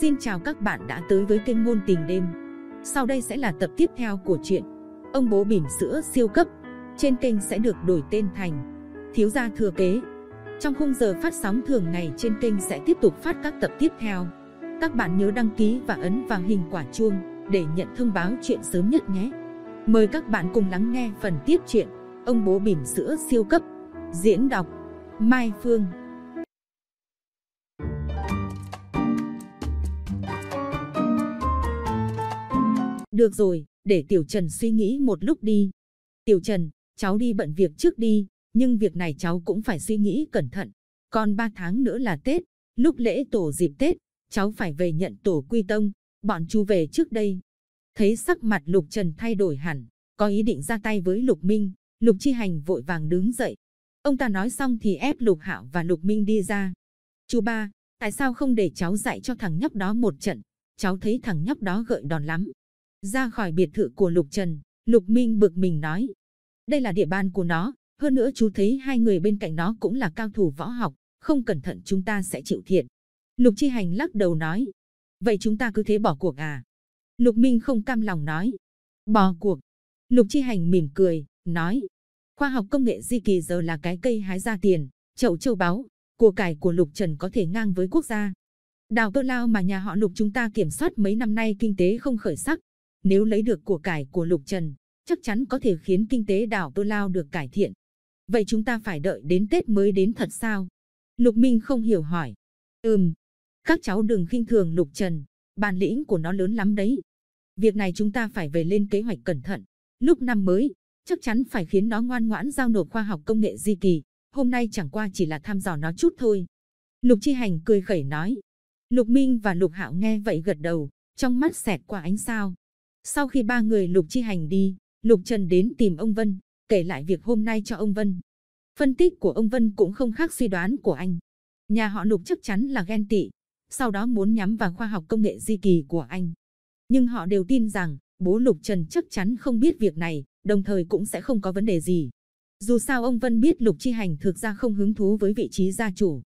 Xin chào các bạn đã tới với kênh Ngôn Tình Đêm. Sau đây sẽ là tập tiếp theo của truyện Ông bố bỉm sữa siêu cấp. Trên kênh sẽ được đổi tên thành Thiếu gia thừa kế. Trong khung giờ phát sóng thường ngày trên kênh sẽ tiếp tục phát các tập tiếp theo. Các bạn nhớ đăng ký và ấn vào hình quả chuông để nhận thông báo chuyện sớm nhất nhé. Mời các bạn cùng lắng nghe phần tiếp truyện Ông bố bỉm sữa siêu cấp. Diễn đọc Mai Phương Được rồi, để Tiểu Trần suy nghĩ một lúc đi. Tiểu Trần, cháu đi bận việc trước đi, nhưng việc này cháu cũng phải suy nghĩ cẩn thận. Còn 3 tháng nữa là Tết, lúc lễ tổ dịp Tết, cháu phải về nhận tổ quy tông, bọn chú về trước đây. Thấy sắc mặt Lục Trần thay đổi hẳn, có ý định ra tay với Lục Minh, Lục Chi Hành vội vàng đứng dậy. Ông ta nói xong thì ép Lục Hạo và Lục Minh đi ra. Chú ba, tại sao không để cháu dạy cho thằng nhóc đó một trận? Cháu thấy thằng nhóc đó gợi đòn lắm, ra khỏi biệt thự của Lục Trần, Lục Minh bực mình nói. Đây là địa bàn của nó, hơn nữa chú thấy hai người bên cạnh nó cũng là cao thủ võ học, không cẩn thận chúng ta sẽ chịu thiệt. Lục Chi Hành lắc đầu nói. Vậy chúng ta cứ thế bỏ cuộc à? Lục Minh không cam lòng nói. Bỏ cuộc. Lục Chi Hành mỉm cười, nói. Khoa học công nghệ di kỳ giờ là cái cây hái ra tiền, chậu châu báu, của cải của Lục Trần có thể ngang với quốc gia. Đào tơ lao mà nhà họ Lục chúng ta kiểm soát mấy năm nay kinh tế không khởi sắc, nếu lấy được của cải của Lục Trần, chắc chắn có thể khiến kinh tế đảo Tô Lao được cải thiện. Vậy chúng ta phải đợi đến Tết mới đến thật sao? Lục Minh không hiểu hỏi. Ừm, các cháu đừng khinh thường Lục Trần, bản lĩnh của nó lớn lắm đấy. Việc này chúng ta phải về lên kế hoạch cẩn thận. Lúc năm mới, chắc chắn phải khiến nó ngoan ngoãn giao nộp khoa học công nghệ di kỳ. Hôm nay chẳng qua chỉ là thăm dò nó chút thôi. Lục Chi Hành cười khẩy nói. Lục Minh và Lục Hạo nghe vậy gật đầu, trong mắt xẹt qua ánh sao. Sau khi ba người Lục Chi Hành đi, Lục Trần đến tìm ông Vân, kể lại việc hôm nay cho ông Vân. Phân tích của ông Vân cũng không khác suy đoán của anh. Nhà họ Lục chắc chắn là ghen tị, sau đó muốn nhắm vào khoa học công nghệ di kỳ của anh. Nhưng họ đều tin rằng bố Lục Trần chắc chắn không biết việc này, đồng thời cũng sẽ không có vấn đề gì. Dù sao ông Vân biết Lục Chi Hành thực ra không hứng thú với vị trí gia chủ.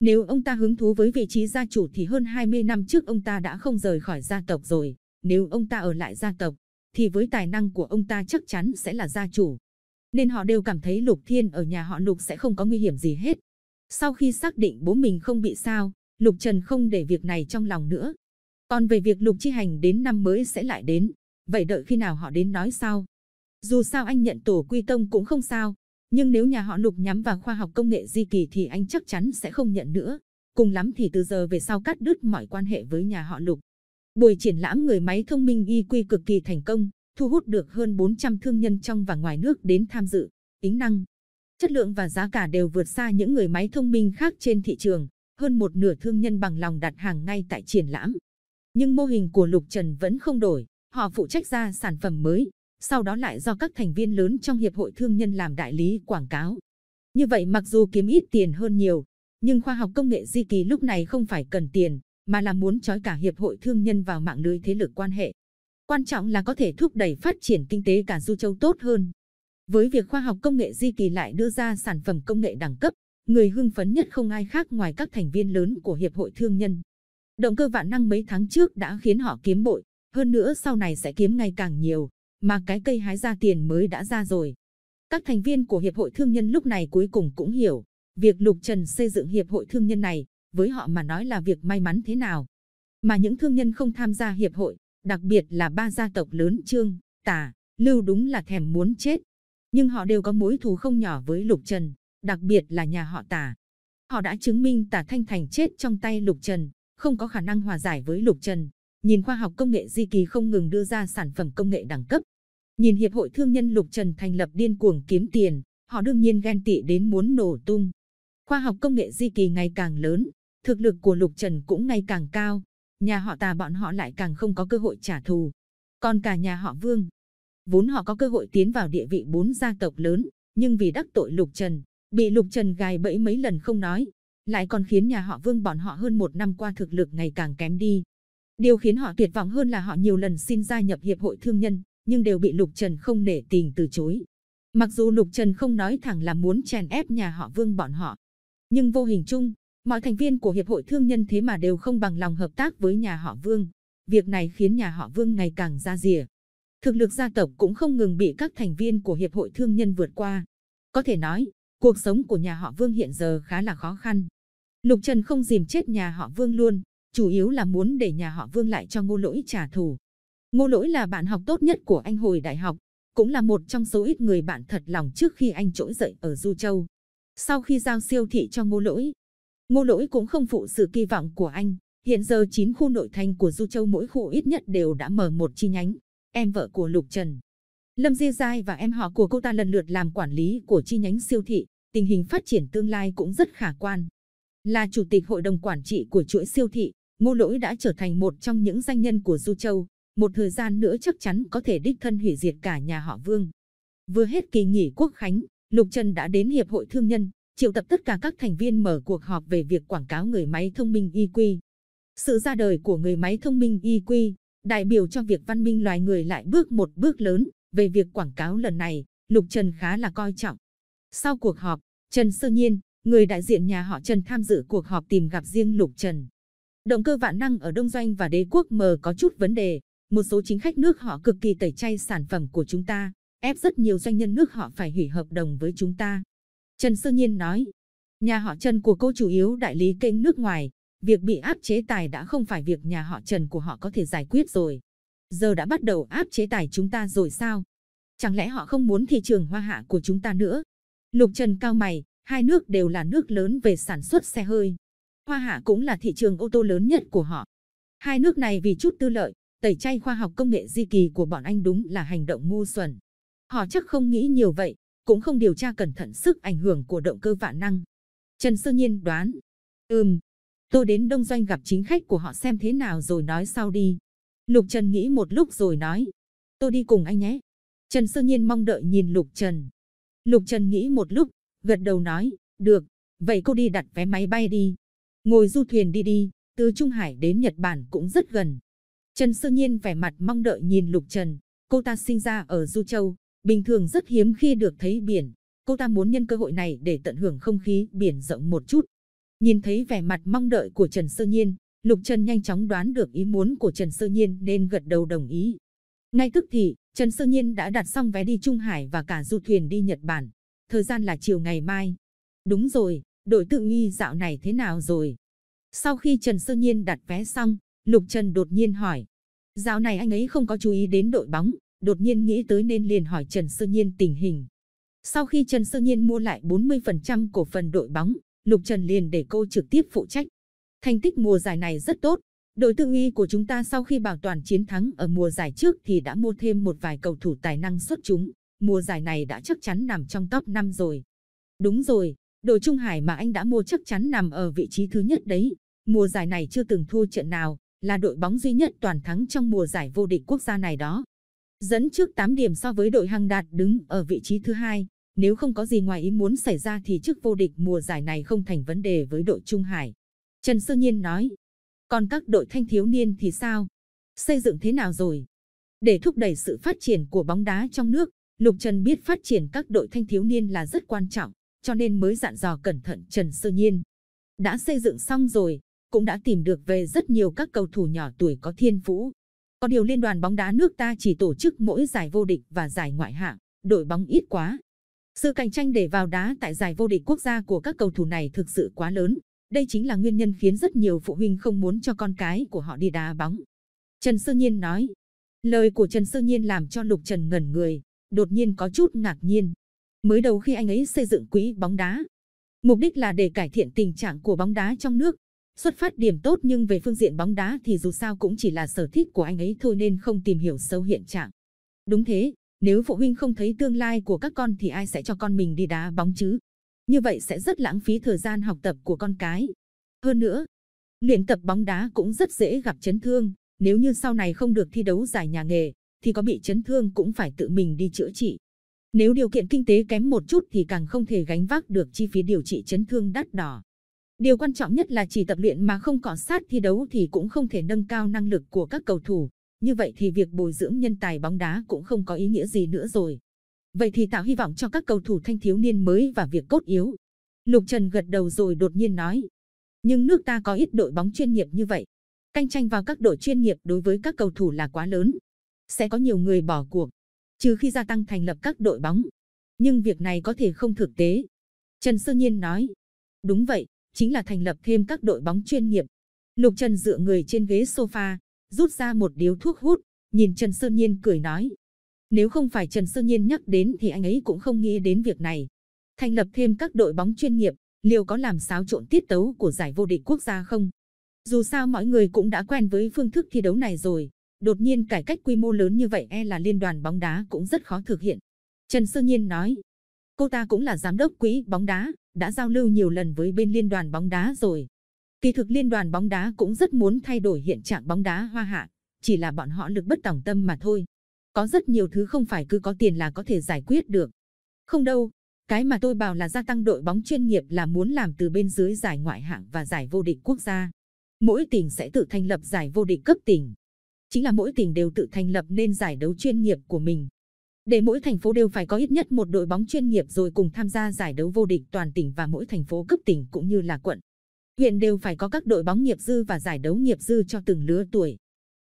Nếu ông ta hứng thú với vị trí gia chủ thì hơn 20 năm trước ông ta đã không rời khỏi gia tộc rồi nếu ông ta ở lại gia tộc, thì với tài năng của ông ta chắc chắn sẽ là gia chủ. Nên họ đều cảm thấy Lục Thiên ở nhà họ Lục sẽ không có nguy hiểm gì hết. Sau khi xác định bố mình không bị sao, Lục Trần không để việc này trong lòng nữa. Còn về việc Lục Chi Hành đến năm mới sẽ lại đến, vậy đợi khi nào họ đến nói sao Dù sao anh nhận tổ quy tông cũng không sao, nhưng nếu nhà họ Lục nhắm vào khoa học công nghệ di kỳ thì anh chắc chắn sẽ không nhận nữa. Cùng lắm thì từ giờ về sau cắt đứt mọi quan hệ với nhà họ Lục. Buổi triển lãm người máy thông minh IQ cực kỳ thành công, thu hút được hơn 400 thương nhân trong và ngoài nước đến tham dự. Tính năng, chất lượng và giá cả đều vượt xa những người máy thông minh khác trên thị trường. Hơn một nửa thương nhân bằng lòng đặt hàng ngay tại triển lãm. Nhưng mô hình của Lục Trần vẫn không đổi, họ phụ trách ra sản phẩm mới, sau đó lại do các thành viên lớn trong Hiệp hội Thương nhân làm đại lý quảng cáo. Như vậy mặc dù kiếm ít tiền hơn nhiều, nhưng khoa học công nghệ di kỳ lúc này không phải cần tiền, mà là muốn trói cả hiệp hội thương nhân vào mạng lưới thế lực quan hệ. Quan trọng là có thể thúc đẩy phát triển kinh tế cả du châu tốt hơn. Với việc khoa học công nghệ Di Kỳ lại đưa ra sản phẩm công nghệ đẳng cấp, người hưng phấn nhất không ai khác ngoài các thành viên lớn của Hiệp hội Thương nhân. Động cơ vạn năng mấy tháng trước đã khiến họ kiếm bội, hơn nữa sau này sẽ kiếm ngày càng nhiều, mà cái cây hái ra tiền mới đã ra rồi. Các thành viên của Hiệp hội Thương nhân lúc này cuối cùng cũng hiểu, việc Lục Trần xây dựng Hiệp hội Thương nhân này với họ mà nói là việc may mắn thế nào. Mà những thương nhân không tham gia hiệp hội, đặc biệt là ba gia tộc lớn Trương, Tả, Lưu đúng là thèm muốn chết. Nhưng họ đều có mối thù không nhỏ với Lục Trần, đặc biệt là nhà họ Tả. Họ đã chứng minh Tả Thanh Thành chết trong tay Lục Trần, không có khả năng hòa giải với Lục Trần. Nhìn khoa học công nghệ di kỳ không ngừng đưa ra sản phẩm công nghệ đẳng cấp. Nhìn Hiệp hội Thương nhân Lục Trần thành lập điên cuồng kiếm tiền, họ đương nhiên ghen tị đến muốn nổ tung. Khoa học công nghệ di kỳ ngày càng lớn, thực lực của Lục Trần cũng ngày càng cao, nhà họ Tà bọn họ lại càng không có cơ hội trả thù. Còn cả nhà họ Vương, vốn họ có cơ hội tiến vào địa vị bốn gia tộc lớn, nhưng vì đắc tội Lục Trần, bị Lục Trần gài bẫy mấy lần không nói, lại còn khiến nhà họ Vương bọn họ hơn một năm qua thực lực ngày càng kém đi. Điều khiến họ tuyệt vọng hơn là họ nhiều lần xin gia nhập hiệp hội thương nhân, nhưng đều bị Lục Trần không nể tình từ chối. Mặc dù Lục Trần không nói thẳng là muốn chèn ép nhà họ Vương bọn họ, nhưng vô hình chung Mọi thành viên của Hiệp hội Thương nhân thế mà đều không bằng lòng hợp tác với nhà họ Vương. Việc này khiến nhà họ Vương ngày càng ra rìa. Thực lực gia tộc cũng không ngừng bị các thành viên của Hiệp hội Thương nhân vượt qua. Có thể nói, cuộc sống của nhà họ Vương hiện giờ khá là khó khăn. Lục Trần không dìm chết nhà họ Vương luôn, chủ yếu là muốn để nhà họ Vương lại cho ngô lỗi trả thù. Ngô lỗi là bạn học tốt nhất của anh hồi đại học, cũng là một trong số ít người bạn thật lòng trước khi anh trỗi dậy ở Du Châu. Sau khi giao siêu thị cho ngô lỗi, Ngô Lỗi cũng không phụ sự kỳ vọng của anh. Hiện giờ 9 khu nội thành của Du Châu mỗi khu ít nhất đều đã mở một chi nhánh. Em vợ của Lục Trần, Lâm Di Giai và em họ của cô ta lần lượt làm quản lý của chi nhánh siêu thị. Tình hình phát triển tương lai cũng rất khả quan. Là chủ tịch hội đồng quản trị của chuỗi siêu thị, Ngô Lỗi đã trở thành một trong những danh nhân của Du Châu. Một thời gian nữa chắc chắn có thể đích thân hủy diệt cả nhà họ Vương. Vừa hết kỳ nghỉ quốc khánh, Lục Trần đã đến Hiệp hội Thương nhân, triệu tập tất cả các thành viên mở cuộc họp về việc quảng cáo người máy thông minh IQ. E Sự ra đời của người máy thông minh IQ e đại biểu cho việc văn minh loài người lại bước một bước lớn về việc quảng cáo lần này, Lục Trần khá là coi trọng. Sau cuộc họp, Trần Sơ Nhiên, người đại diện nhà họ Trần tham dự cuộc họp tìm gặp riêng Lục Trần. Động cơ vạn năng ở Đông Doanh và đế quốc mờ có chút vấn đề, một số chính khách nước họ cực kỳ tẩy chay sản phẩm của chúng ta, ép rất nhiều doanh nhân nước họ phải hủy hợp đồng với chúng ta, Trần Sơ Nhiên nói, nhà họ Trần của cô chủ yếu đại lý kênh nước ngoài, việc bị áp chế tài đã không phải việc nhà họ Trần của họ có thể giải quyết rồi. Giờ đã bắt đầu áp chế tài chúng ta rồi sao? Chẳng lẽ họ không muốn thị trường hoa hạ của chúng ta nữa? Lục Trần cao mày, hai nước đều là nước lớn về sản xuất xe hơi. Hoa hạ cũng là thị trường ô tô lớn nhất của họ. Hai nước này vì chút tư lợi, tẩy chay khoa học công nghệ di kỳ của bọn anh đúng là hành động ngu xuẩn. Họ chắc không nghĩ nhiều vậy, cũng không điều tra cẩn thận sức ảnh hưởng của động cơ vạn năng. Trần Sơ Nhiên đoán, ừm, tôi đến Đông Doanh gặp chính khách của họ xem thế nào rồi nói sau đi. Lục Trần nghĩ một lúc rồi nói, tôi đi cùng anh nhé. Trần Sơ Nhiên mong đợi nhìn Lục Trần. Lục Trần nghĩ một lúc, gật đầu nói, được, vậy cô đi đặt vé máy bay đi. Ngồi du thuyền đi đi, từ Trung Hải đến Nhật Bản cũng rất gần. Trần Sơ Nhiên vẻ mặt mong đợi nhìn Lục Trần, cô ta sinh ra ở Du Châu, Bình thường rất hiếm khi được thấy biển, cô ta muốn nhân cơ hội này để tận hưởng không khí biển rộng một chút. Nhìn thấy vẻ mặt mong đợi của Trần Sơ Nhiên, Lục Trần nhanh chóng đoán được ý muốn của Trần Sơ Nhiên nên gật đầu đồng ý. Ngay tức thì, Trần Sơ Nhiên đã đặt xong vé đi Trung Hải và cả du thuyền đi Nhật Bản. Thời gian là chiều ngày mai. Đúng rồi, đội tự nghi dạo này thế nào rồi? Sau khi Trần Sơ Nhiên đặt vé xong, Lục Trần đột nhiên hỏi. Dạo này anh ấy không có chú ý đến đội bóng, đột nhiên nghĩ tới nên liền hỏi Trần Sơ Nhiên tình hình. Sau khi Trần Sơ Nhiên mua lại 40% cổ phần đội bóng, Lục Trần liền để cô trực tiếp phụ trách. Thành tích mùa giải này rất tốt. Đội tư y của chúng ta sau khi bảo toàn chiến thắng ở mùa giải trước thì đã mua thêm một vài cầu thủ tài năng xuất chúng. Mùa giải này đã chắc chắn nằm trong top 5 rồi. Đúng rồi, đội Trung Hải mà anh đã mua chắc chắn nằm ở vị trí thứ nhất đấy. Mùa giải này chưa từng thua trận nào, là đội bóng duy nhất toàn thắng trong mùa giải vô địch quốc gia này đó dẫn trước 8 điểm so với đội hàng đạt đứng ở vị trí thứ hai. Nếu không có gì ngoài ý muốn xảy ra thì chức vô địch mùa giải này không thành vấn đề với đội Trung Hải. Trần Sơ Nhiên nói, còn các đội thanh thiếu niên thì sao? Xây dựng thế nào rồi? Để thúc đẩy sự phát triển của bóng đá trong nước, Lục Trần biết phát triển các đội thanh thiếu niên là rất quan trọng, cho nên mới dặn dò cẩn thận Trần Sơ Nhiên. Đã xây dựng xong rồi, cũng đã tìm được về rất nhiều các cầu thủ nhỏ tuổi có thiên phú, có điều liên đoàn bóng đá nước ta chỉ tổ chức mỗi giải vô địch và giải ngoại hạng, đội bóng ít quá. Sự cạnh tranh để vào đá tại giải vô địch quốc gia của các cầu thủ này thực sự quá lớn. Đây chính là nguyên nhân khiến rất nhiều phụ huynh không muốn cho con cái của họ đi đá bóng. Trần sơ Nhiên nói. Lời của Trần sơ Nhiên làm cho Lục Trần ngẩn người, đột nhiên có chút ngạc nhiên. Mới đầu khi anh ấy xây dựng quỹ bóng đá, mục đích là để cải thiện tình trạng của bóng đá trong nước, Xuất phát điểm tốt nhưng về phương diện bóng đá thì dù sao cũng chỉ là sở thích của anh ấy thôi nên không tìm hiểu sâu hiện trạng. Đúng thế, nếu phụ huynh không thấy tương lai của các con thì ai sẽ cho con mình đi đá bóng chứ? Như vậy sẽ rất lãng phí thời gian học tập của con cái. Hơn nữa, luyện tập bóng đá cũng rất dễ gặp chấn thương, nếu như sau này không được thi đấu giải nhà nghề thì có bị chấn thương cũng phải tự mình đi chữa trị. Nếu điều kiện kinh tế kém một chút thì càng không thể gánh vác được chi phí điều trị chấn thương đắt đỏ. Điều quan trọng nhất là chỉ tập luyện mà không cọ sát thi đấu thì cũng không thể nâng cao năng lực của các cầu thủ. Như vậy thì việc bồi dưỡng nhân tài bóng đá cũng không có ý nghĩa gì nữa rồi. Vậy thì tạo hy vọng cho các cầu thủ thanh thiếu niên mới và việc cốt yếu. Lục Trần gật đầu rồi đột nhiên nói. Nhưng nước ta có ít đội bóng chuyên nghiệp như vậy. Cạnh tranh vào các đội chuyên nghiệp đối với các cầu thủ là quá lớn. Sẽ có nhiều người bỏ cuộc. Trừ khi gia tăng thành lập các đội bóng. Nhưng việc này có thể không thực tế. Trần sơ Nhiên nói. Đúng vậy, chính là thành lập thêm các đội bóng chuyên nghiệp. Lục Trần dựa người trên ghế sofa, rút ra một điếu thuốc hút, nhìn Trần Sơn Nhiên cười nói. Nếu không phải Trần Sơn Nhiên nhắc đến thì anh ấy cũng không nghĩ đến việc này. Thành lập thêm các đội bóng chuyên nghiệp, liệu có làm xáo trộn tiết tấu của giải vô địch quốc gia không? Dù sao mọi người cũng đã quen với phương thức thi đấu này rồi, đột nhiên cải cách quy mô lớn như vậy e là liên đoàn bóng đá cũng rất khó thực hiện. Trần Sơ Nhiên nói, cô ta cũng là giám đốc quỹ bóng đá, đã giao lưu nhiều lần với bên liên đoàn bóng đá rồi. Kỳ thực liên đoàn bóng đá cũng rất muốn thay đổi hiện trạng bóng đá hoa hạ, chỉ là bọn họ lực bất tòng tâm mà thôi. Có rất nhiều thứ không phải cứ có tiền là có thể giải quyết được. Không đâu, cái mà tôi bảo là gia tăng đội bóng chuyên nghiệp là muốn làm từ bên dưới giải ngoại hạng và giải vô địch quốc gia. Mỗi tỉnh sẽ tự thành lập giải vô địch cấp tỉnh. Chính là mỗi tỉnh đều tự thành lập nên giải đấu chuyên nghiệp của mình để mỗi thành phố đều phải có ít nhất một đội bóng chuyên nghiệp rồi cùng tham gia giải đấu vô địch toàn tỉnh và mỗi thành phố cấp tỉnh cũng như là quận. Huyện đều phải có các đội bóng nghiệp dư và giải đấu nghiệp dư cho từng lứa tuổi.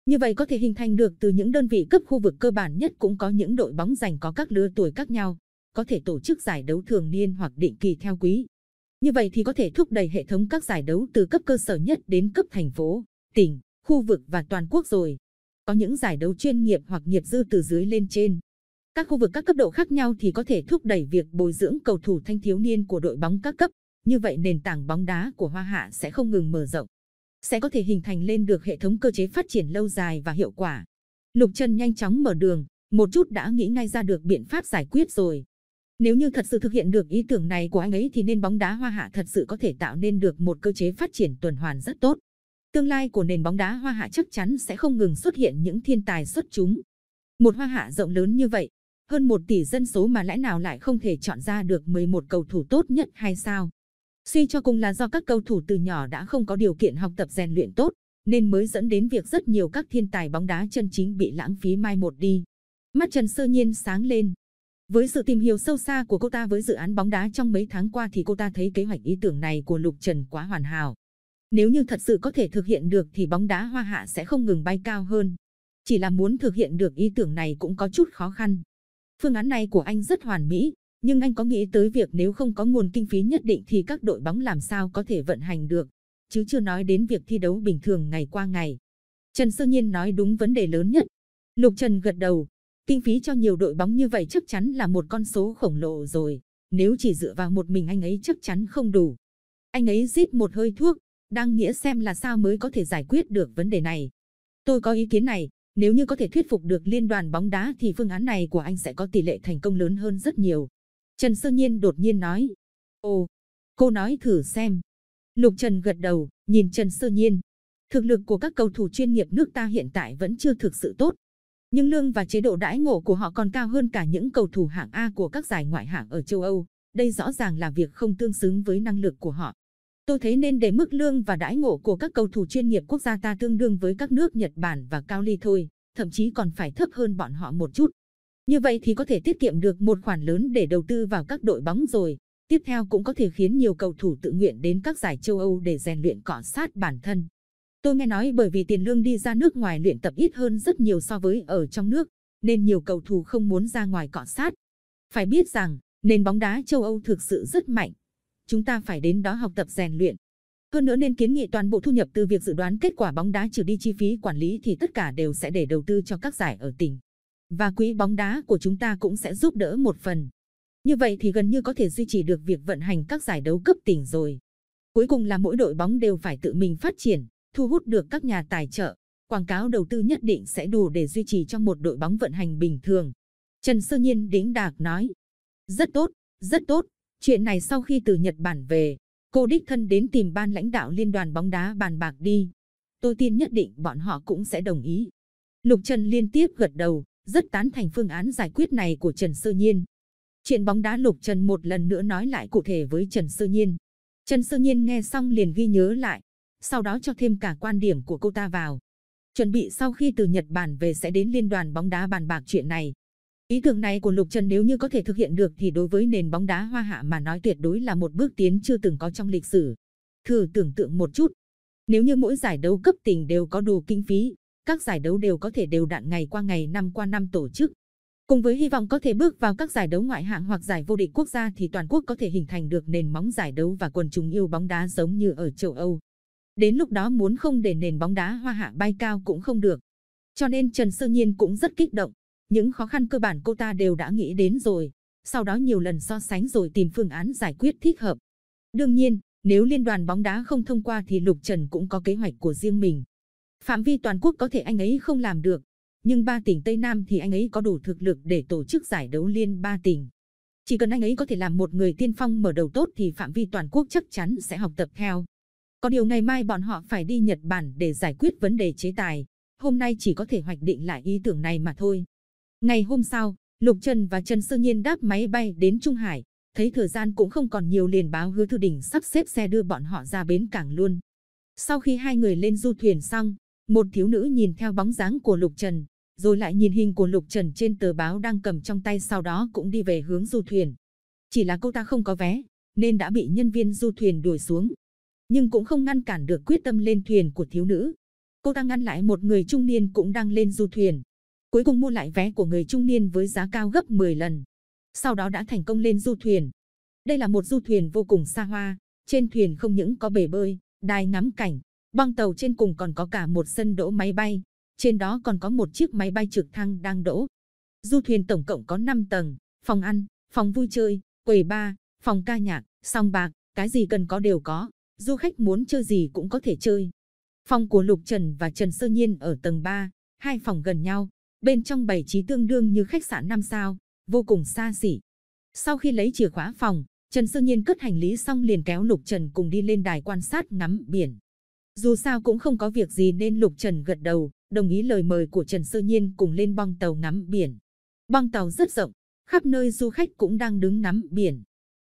Như vậy có thể hình thành được từ những đơn vị cấp khu vực cơ bản nhất cũng có những đội bóng dành có các lứa tuổi khác nhau, có thể tổ chức giải đấu thường niên hoặc định kỳ theo quý. Như vậy thì có thể thúc đẩy hệ thống các giải đấu từ cấp cơ sở nhất đến cấp thành phố, tỉnh, khu vực và toàn quốc rồi. Có những giải đấu chuyên nghiệp hoặc nghiệp dư từ dưới lên trên. Các khu vực các cấp độ khác nhau thì có thể thúc đẩy việc bồi dưỡng cầu thủ thanh thiếu niên của đội bóng các cấp, như vậy nền tảng bóng đá của Hoa Hạ sẽ không ngừng mở rộng, sẽ có thể hình thành lên được hệ thống cơ chế phát triển lâu dài và hiệu quả. Lục Trân nhanh chóng mở đường, một chút đã nghĩ ngay ra được biện pháp giải quyết rồi. Nếu như thật sự thực hiện được ý tưởng này của anh ấy thì nên bóng đá Hoa Hạ thật sự có thể tạo nên được một cơ chế phát triển tuần hoàn rất tốt. Tương lai của nền bóng đá Hoa Hạ chắc chắn sẽ không ngừng xuất hiện những thiên tài xuất chúng. Một Hoa Hạ rộng lớn như vậy, hơn 1 tỷ dân số mà lẽ nào lại không thể chọn ra được 11 cầu thủ tốt nhất hay sao? Suy cho cùng là do các cầu thủ từ nhỏ đã không có điều kiện học tập rèn luyện tốt, nên mới dẫn đến việc rất nhiều các thiên tài bóng đá chân chính bị lãng phí mai một đi. Mắt Trần Sơ Nhiên sáng lên. Với sự tìm hiểu sâu xa của cô ta với dự án bóng đá trong mấy tháng qua thì cô ta thấy kế hoạch ý tưởng này của Lục Trần quá hoàn hảo. Nếu như thật sự có thể thực hiện được thì bóng đá hoa hạ sẽ không ngừng bay cao hơn. Chỉ là muốn thực hiện được ý tưởng này cũng có chút khó khăn. Phương án này của anh rất hoàn mỹ, nhưng anh có nghĩ tới việc nếu không có nguồn kinh phí nhất định thì các đội bóng làm sao có thể vận hành được, chứ chưa nói đến việc thi đấu bình thường ngày qua ngày. Trần Sơ Nhiên nói đúng vấn đề lớn nhất. Lục Trần gật đầu, kinh phí cho nhiều đội bóng như vậy chắc chắn là một con số khổng lồ rồi, nếu chỉ dựa vào một mình anh ấy chắc chắn không đủ. Anh ấy rít một hơi thuốc, đang nghĩa xem là sao mới có thể giải quyết được vấn đề này. Tôi có ý kiến này, nếu như có thể thuyết phục được liên đoàn bóng đá thì phương án này của anh sẽ có tỷ lệ thành công lớn hơn rất nhiều. Trần Sơ Nhiên đột nhiên nói. Ồ, cô nói thử xem. Lục Trần gật đầu, nhìn Trần Sơ Nhiên. Thực lực của các cầu thủ chuyên nghiệp nước ta hiện tại vẫn chưa thực sự tốt. Nhưng lương và chế độ đãi ngộ của họ còn cao hơn cả những cầu thủ hạng A của các giải ngoại hạng ở châu Âu. Đây rõ ràng là việc không tương xứng với năng lực của họ. Tôi thấy nên để mức lương và đãi ngộ của các cầu thủ chuyên nghiệp quốc gia ta tương đương với các nước Nhật Bản và Cao Ly thôi, thậm chí còn phải thấp hơn bọn họ một chút. Như vậy thì có thể tiết kiệm được một khoản lớn để đầu tư vào các đội bóng rồi. Tiếp theo cũng có thể khiến nhiều cầu thủ tự nguyện đến các giải châu Âu để rèn luyện cọ sát bản thân. Tôi nghe nói bởi vì tiền lương đi ra nước ngoài luyện tập ít hơn rất nhiều so với ở trong nước, nên nhiều cầu thủ không muốn ra ngoài cọ sát. Phải biết rằng, nền bóng đá châu Âu thực sự rất mạnh, chúng ta phải đến đó học tập rèn luyện. Hơn nữa nên kiến nghị toàn bộ thu nhập từ việc dự đoán kết quả bóng đá trừ đi chi phí quản lý thì tất cả đều sẽ để đầu tư cho các giải ở tỉnh. Và quỹ bóng đá của chúng ta cũng sẽ giúp đỡ một phần. Như vậy thì gần như có thể duy trì được việc vận hành các giải đấu cấp tỉnh rồi. Cuối cùng là mỗi đội bóng đều phải tự mình phát triển, thu hút được các nhà tài trợ. Quảng cáo đầu tư nhất định sẽ đủ để duy trì cho một đội bóng vận hành bình thường. Trần Sơ Nhiên đính đạc nói. Rất tốt, rất tốt, Chuyện này sau khi từ Nhật Bản về, cô đích thân đến tìm ban lãnh đạo liên đoàn bóng đá bàn bạc đi. Tôi tin nhất định bọn họ cũng sẽ đồng ý. Lục Trần liên tiếp gật đầu, rất tán thành phương án giải quyết này của Trần Sơ Nhiên. Chuyện bóng đá Lục Trần một lần nữa nói lại cụ thể với Trần Sơ Nhiên. Trần Sơ Nhiên nghe xong liền ghi nhớ lại, sau đó cho thêm cả quan điểm của cô ta vào. Chuẩn bị sau khi từ Nhật Bản về sẽ đến liên đoàn bóng đá bàn bạc chuyện này. Ý tưởng này của Lục Trần nếu như có thể thực hiện được thì đối với nền bóng đá Hoa Hạ mà nói tuyệt đối là một bước tiến chưa từng có trong lịch sử. Thử tưởng tượng một chút, nếu như mỗi giải đấu cấp tỉnh đều có đủ kinh phí, các giải đấu đều có thể đều đặn ngày qua ngày năm qua năm tổ chức. Cùng với hy vọng có thể bước vào các giải đấu ngoại hạng hoặc giải vô địch quốc gia thì toàn quốc có thể hình thành được nền móng giải đấu và quần chúng yêu bóng đá giống như ở châu Âu. Đến lúc đó muốn không để nền bóng đá hoa hạ bay cao cũng không được. Cho nên Trần Sơ Nhiên cũng rất kích động. Những khó khăn cơ bản cô ta đều đã nghĩ đến rồi, sau đó nhiều lần so sánh rồi tìm phương án giải quyết thích hợp. Đương nhiên, nếu liên đoàn bóng đá không thông qua thì Lục Trần cũng có kế hoạch của riêng mình. Phạm vi toàn quốc có thể anh ấy không làm được, nhưng ba tỉnh Tây Nam thì anh ấy có đủ thực lực để tổ chức giải đấu liên ba tỉnh. Chỉ cần anh ấy có thể làm một người tiên phong mở đầu tốt thì phạm vi toàn quốc chắc chắn sẽ học tập theo. Có điều ngày mai bọn họ phải đi Nhật Bản để giải quyết vấn đề chế tài. Hôm nay chỉ có thể hoạch định lại ý tưởng này mà thôi. Ngày hôm sau, Lục Trần và Trần Sư Nhiên đáp máy bay đến Trung Hải, thấy thời gian cũng không còn nhiều liền báo hứa thư đỉnh sắp xếp xe đưa bọn họ ra bến cảng luôn. Sau khi hai người lên du thuyền xong, một thiếu nữ nhìn theo bóng dáng của Lục Trần, rồi lại nhìn hình của Lục Trần trên tờ báo đang cầm trong tay sau đó cũng đi về hướng du thuyền. Chỉ là cô ta không có vé, nên đã bị nhân viên du thuyền đuổi xuống. Nhưng cũng không ngăn cản được quyết tâm lên thuyền của thiếu nữ. Cô ta ngăn lại một người trung niên cũng đang lên du thuyền cuối cùng mua lại vé của người trung niên với giá cao gấp 10 lần. Sau đó đã thành công lên du thuyền. Đây là một du thuyền vô cùng xa hoa, trên thuyền không những có bể bơi, đài ngắm cảnh, băng tàu trên cùng còn có cả một sân đỗ máy bay, trên đó còn có một chiếc máy bay trực thăng đang đỗ. Du thuyền tổng cộng có 5 tầng, phòng ăn, phòng vui chơi, quầy bar, phòng ca nhạc, song bạc, cái gì cần có đều có, du khách muốn chơi gì cũng có thể chơi. Phòng của Lục Trần và Trần Sơ Nhiên ở tầng 3, hai phòng gần nhau, bên trong bày trí tương đương như khách sạn 5 sao, vô cùng xa xỉ. Sau khi lấy chìa khóa phòng, Trần sơ Nhiên cất hành lý xong liền kéo Lục Trần cùng đi lên đài quan sát ngắm biển. Dù sao cũng không có việc gì nên Lục Trần gật đầu, đồng ý lời mời của Trần sơ Nhiên cùng lên băng tàu ngắm biển. băng tàu rất rộng, khắp nơi du khách cũng đang đứng ngắm biển.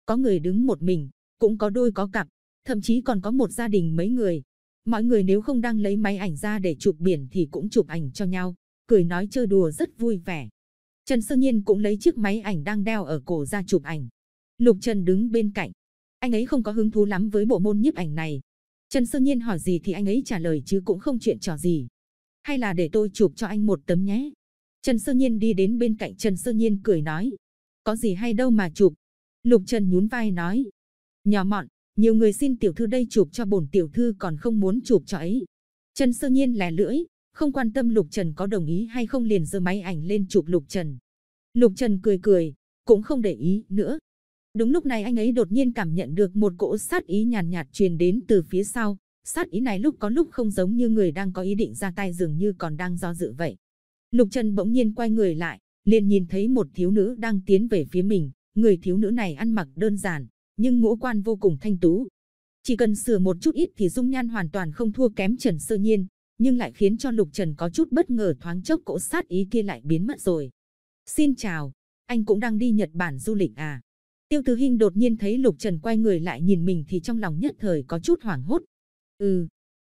Có người đứng một mình, cũng có đôi có cặp, thậm chí còn có một gia đình mấy người. Mọi người nếu không đang lấy máy ảnh ra để chụp biển thì cũng chụp ảnh cho nhau cười nói chơi đùa rất vui vẻ. Trần Sơ Nhiên cũng lấy chiếc máy ảnh đang đeo ở cổ ra chụp ảnh. Lục Trần đứng bên cạnh. Anh ấy không có hứng thú lắm với bộ môn nhiếp ảnh này. Trần Sơ Nhiên hỏi gì thì anh ấy trả lời chứ cũng không chuyện trò gì. Hay là để tôi chụp cho anh một tấm nhé. Trần Sơ Nhiên đi đến bên cạnh Trần Sơ Nhiên cười nói. Có gì hay đâu mà chụp. Lục Trần nhún vai nói. Nhỏ mọn, nhiều người xin tiểu thư đây chụp cho bổn tiểu thư còn không muốn chụp cho ấy. Trần Sơ Nhiên lè lưỡi, không quan tâm Lục Trần có đồng ý hay không liền giơ máy ảnh lên chụp Lục Trần. Lục Trần cười cười, cũng không để ý nữa. Đúng lúc này anh ấy đột nhiên cảm nhận được một cỗ sát ý nhàn nhạt, nhạt truyền đến từ phía sau. Sát ý này lúc có lúc không giống như người đang có ý định ra tay dường như còn đang do dự vậy. Lục Trần bỗng nhiên quay người lại, liền nhìn thấy một thiếu nữ đang tiến về phía mình. Người thiếu nữ này ăn mặc đơn giản, nhưng ngũ quan vô cùng thanh tú. Chỉ cần sửa một chút ít thì dung nhan hoàn toàn không thua kém Trần Sơ Nhiên, nhưng lại khiến cho Lục Trần có chút bất ngờ thoáng chốc cỗ sát ý kia lại biến mất rồi. Xin chào, anh cũng đang đi Nhật Bản du lịch à? Tiêu Tứ Hinh đột nhiên thấy Lục Trần quay người lại nhìn mình thì trong lòng nhất thời có chút hoảng hốt. Ừ,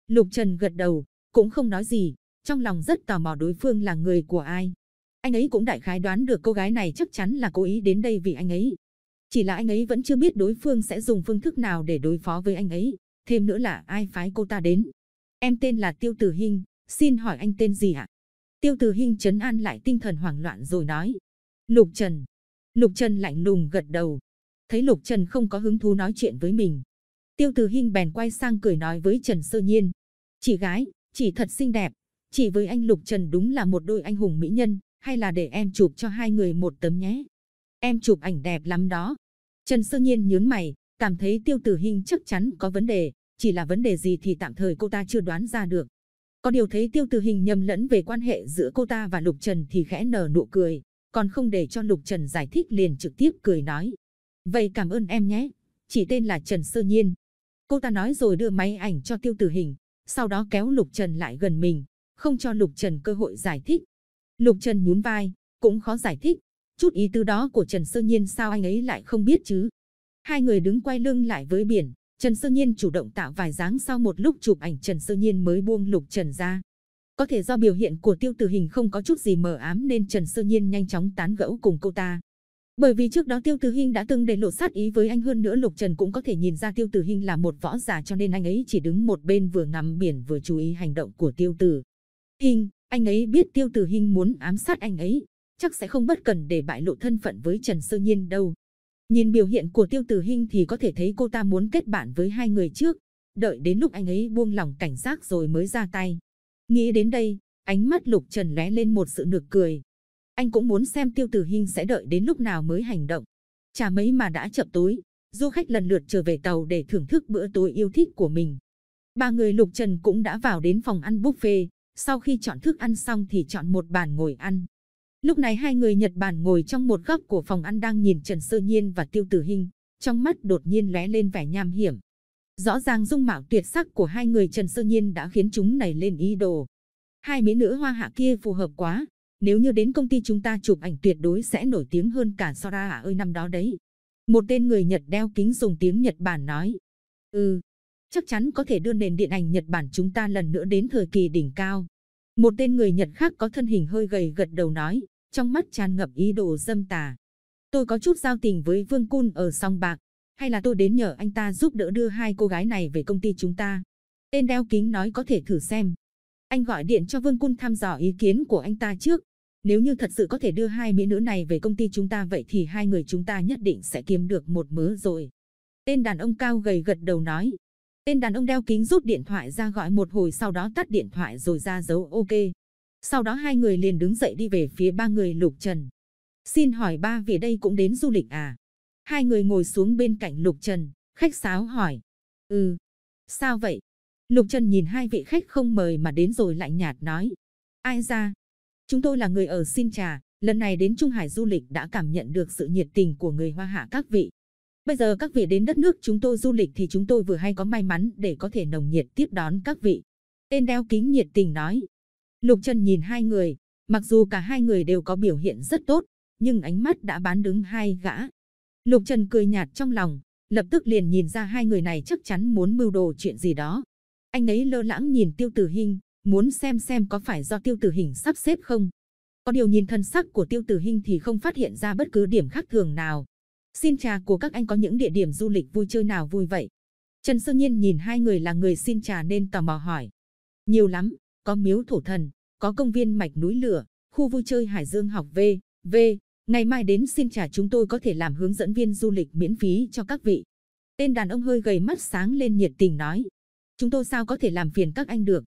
Lục Trần gật đầu, cũng không nói gì, trong lòng rất tò mò đối phương là người của ai. Anh ấy cũng đại khái đoán được cô gái này chắc chắn là cố ý đến đây vì anh ấy. Chỉ là anh ấy vẫn chưa biết đối phương sẽ dùng phương thức nào để đối phó với anh ấy, thêm nữa là ai phái cô ta đến. Em tên là Tiêu Tử Hinh, xin hỏi anh tên gì ạ? Tiêu Tử Hinh chấn an lại tinh thần hoảng loạn rồi nói. Lục Trần. Lục Trần lạnh lùng gật đầu. Thấy Lục Trần không có hứng thú nói chuyện với mình. Tiêu Tử Hinh bèn quay sang cười nói với Trần Sơ Nhiên. Chị gái, chị thật xinh đẹp. Chị với anh Lục Trần đúng là một đôi anh hùng mỹ nhân. Hay là để em chụp cho hai người một tấm nhé. Em chụp ảnh đẹp lắm đó. Trần Sơ Nhiên nhướng mày, cảm thấy Tiêu Tử Hinh chắc chắn có vấn đề chỉ là vấn đề gì thì tạm thời cô ta chưa đoán ra được. Có điều thấy tiêu tử hình nhầm lẫn về quan hệ giữa cô ta và Lục Trần thì khẽ nở nụ cười, còn không để cho Lục Trần giải thích liền trực tiếp cười nói. Vậy cảm ơn em nhé, chỉ tên là Trần Sơ Nhiên. Cô ta nói rồi đưa máy ảnh cho tiêu tử hình, sau đó kéo Lục Trần lại gần mình, không cho Lục Trần cơ hội giải thích. Lục Trần nhún vai, cũng khó giải thích, chút ý tư đó của Trần Sơ Nhiên sao anh ấy lại không biết chứ. Hai người đứng quay lưng lại với biển, Trần Sơ Nhiên chủ động tạo vài dáng sau một lúc chụp ảnh Trần Sơ Nhiên mới buông lục trần ra. Có thể do biểu hiện của tiêu tử hình không có chút gì mờ ám nên Trần Sơ Nhiên nhanh chóng tán gẫu cùng cô ta. Bởi vì trước đó tiêu tử hình đã từng để lộ sát ý với anh hơn nữa lục trần cũng có thể nhìn ra tiêu tử hình là một võ giả cho nên anh ấy chỉ đứng một bên vừa ngắm biển vừa chú ý hành động của tiêu tử. Hình, anh ấy biết tiêu tử hình muốn ám sát anh ấy, chắc sẽ không bất cần để bại lộ thân phận với Trần Sơ Nhiên đâu. Nhìn biểu hiện của Tiêu Tử Hinh thì có thể thấy cô ta muốn kết bạn với hai người trước, đợi đến lúc anh ấy buông lỏng cảnh giác rồi mới ra tay. Nghĩ đến đây, ánh mắt Lục Trần lóe lên một sự nực cười. Anh cũng muốn xem Tiêu Tử Hinh sẽ đợi đến lúc nào mới hành động. Chả mấy mà đã chậm tối, du khách lần lượt trở về tàu để thưởng thức bữa tối yêu thích của mình. Ba người Lục Trần cũng đã vào đến phòng ăn buffet, sau khi chọn thức ăn xong thì chọn một bàn ngồi ăn. Lúc này hai người Nhật Bản ngồi trong một góc của phòng ăn đang nhìn Trần Sơ Nhiên và Tiêu Tử Hinh, trong mắt đột nhiên lóe lên vẻ nham hiểm. Rõ ràng dung mạo tuyệt sắc của hai người Trần Sơ Nhiên đã khiến chúng này lên ý đồ. Hai mỹ nữ hoa hạ kia phù hợp quá, nếu như đến công ty chúng ta chụp ảnh tuyệt đối sẽ nổi tiếng hơn cả Sora à ơi năm đó đấy. Một tên người Nhật đeo kính dùng tiếng Nhật Bản nói. Ừ, chắc chắn có thể đưa nền điện ảnh Nhật Bản chúng ta lần nữa đến thời kỳ đỉnh cao. Một tên người Nhật khác có thân hình hơi gầy gật đầu nói, trong mắt tràn ngập ý đồ dâm tà. Tôi có chút giao tình với Vương Cun ở Song Bạc, hay là tôi đến nhờ anh ta giúp đỡ đưa hai cô gái này về công ty chúng ta. Tên đeo kính nói có thể thử xem. Anh gọi điện cho Vương Cun tham dò ý kiến của anh ta trước. Nếu như thật sự có thể đưa hai mỹ nữ này về công ty chúng ta vậy thì hai người chúng ta nhất định sẽ kiếm được một mớ rồi. Tên đàn ông cao gầy gật đầu nói, Tên đàn ông đeo kính rút điện thoại ra gọi một hồi sau đó tắt điện thoại rồi ra dấu OK. Sau đó hai người liền đứng dậy đi về phía ba người Lục Trần. Xin hỏi ba về đây cũng đến du lịch à? Hai người ngồi xuống bên cạnh Lục Trần, khách sáo hỏi. Ừ, sao vậy? Lục Trần nhìn hai vị khách không mời mà đến rồi lạnh nhạt nói. Ai ra? Chúng tôi là người ở Xin Trà, lần này đến Trung Hải du lịch đã cảm nhận được sự nhiệt tình của người Hoa Hạ các vị. Bây giờ các vị đến đất nước chúng tôi du lịch thì chúng tôi vừa hay có may mắn để có thể nồng nhiệt tiếp đón các vị. Tên đeo kính nhiệt tình nói. Lục Trần nhìn hai người, mặc dù cả hai người đều có biểu hiện rất tốt, nhưng ánh mắt đã bán đứng hai gã. Lục Trần cười nhạt trong lòng, lập tức liền nhìn ra hai người này chắc chắn muốn mưu đồ chuyện gì đó. Anh ấy lơ lãng nhìn Tiêu Tử Hinh, muốn xem xem có phải do Tiêu Tử Hinh sắp xếp không. Có điều nhìn thân sắc của Tiêu Tử Hinh thì không phát hiện ra bất cứ điểm khác thường nào, Xin trà của các anh có những địa điểm du lịch vui chơi nào vui vậy? Trần Sơ Nhiên nhìn hai người là người xin trà nên tò mò hỏi. Nhiều lắm, có miếu thổ thần, có công viên mạch núi lửa, khu vui chơi Hải Dương học V, V. Ngày mai đến xin trà chúng tôi có thể làm hướng dẫn viên du lịch miễn phí cho các vị. Tên đàn ông hơi gầy mắt sáng lên nhiệt tình nói. Chúng tôi sao có thể làm phiền các anh được?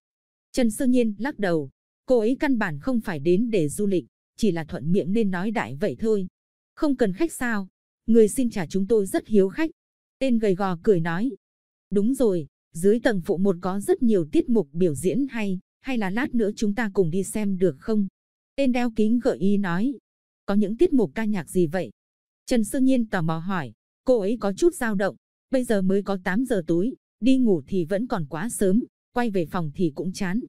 Trần Sơ Nhiên lắc đầu. Cô ấy căn bản không phải đến để du lịch, chỉ là thuận miệng nên nói đại vậy thôi. Không cần khách sao, người xin trả chúng tôi rất hiếu khách. Tên gầy gò cười nói. Đúng rồi, dưới tầng phụ một có rất nhiều tiết mục biểu diễn hay, hay là lát nữa chúng ta cùng đi xem được không? Tên đeo kính gợi ý nói. Có những tiết mục ca nhạc gì vậy? Trần Sương Nhiên tò mò hỏi, cô ấy có chút dao động, bây giờ mới có 8 giờ tối, đi ngủ thì vẫn còn quá sớm, quay về phòng thì cũng chán.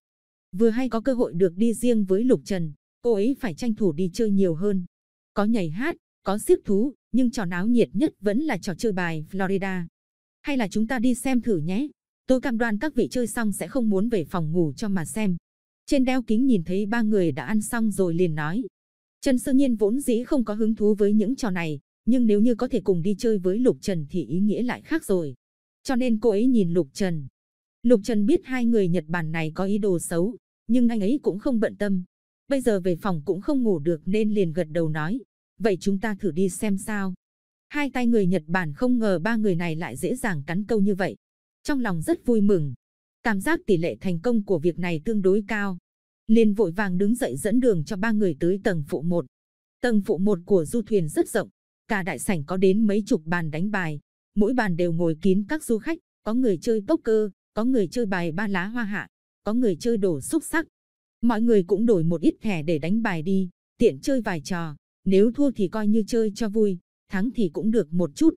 Vừa hay có cơ hội được đi riêng với Lục Trần, cô ấy phải tranh thủ đi chơi nhiều hơn. Có nhảy hát, có siếc thú, nhưng trò náo nhiệt nhất vẫn là trò chơi bài Florida. Hay là chúng ta đi xem thử nhé. Tôi cam đoan các vị chơi xong sẽ không muốn về phòng ngủ cho mà xem. Trên đeo kính nhìn thấy ba người đã ăn xong rồi liền nói. Trần Sơ Nhiên vốn dĩ không có hứng thú với những trò này, nhưng nếu như có thể cùng đi chơi với Lục Trần thì ý nghĩa lại khác rồi. Cho nên cô ấy nhìn Lục Trần. Lục Trần biết hai người Nhật Bản này có ý đồ xấu, nhưng anh ấy cũng không bận tâm. Bây giờ về phòng cũng không ngủ được nên liền gật đầu nói, vậy chúng ta thử đi xem sao. Hai tay người Nhật Bản không ngờ ba người này lại dễ dàng cắn câu như vậy. Trong lòng rất vui mừng. Cảm giác tỷ lệ thành công của việc này tương đối cao. liền vội vàng đứng dậy dẫn đường cho ba người tới tầng phụ một Tầng phụ một của du thuyền rất rộng. Cả đại sảnh có đến mấy chục bàn đánh bài. Mỗi bàn đều ngồi kín các du khách. Có người chơi cơ có người chơi bài ba lá hoa hạ, có người chơi đổ xúc sắc. Mọi người cũng đổi một ít thẻ để đánh bài đi, tiện chơi vài trò. Nếu thua thì coi như chơi cho vui, thắng thì cũng được một chút.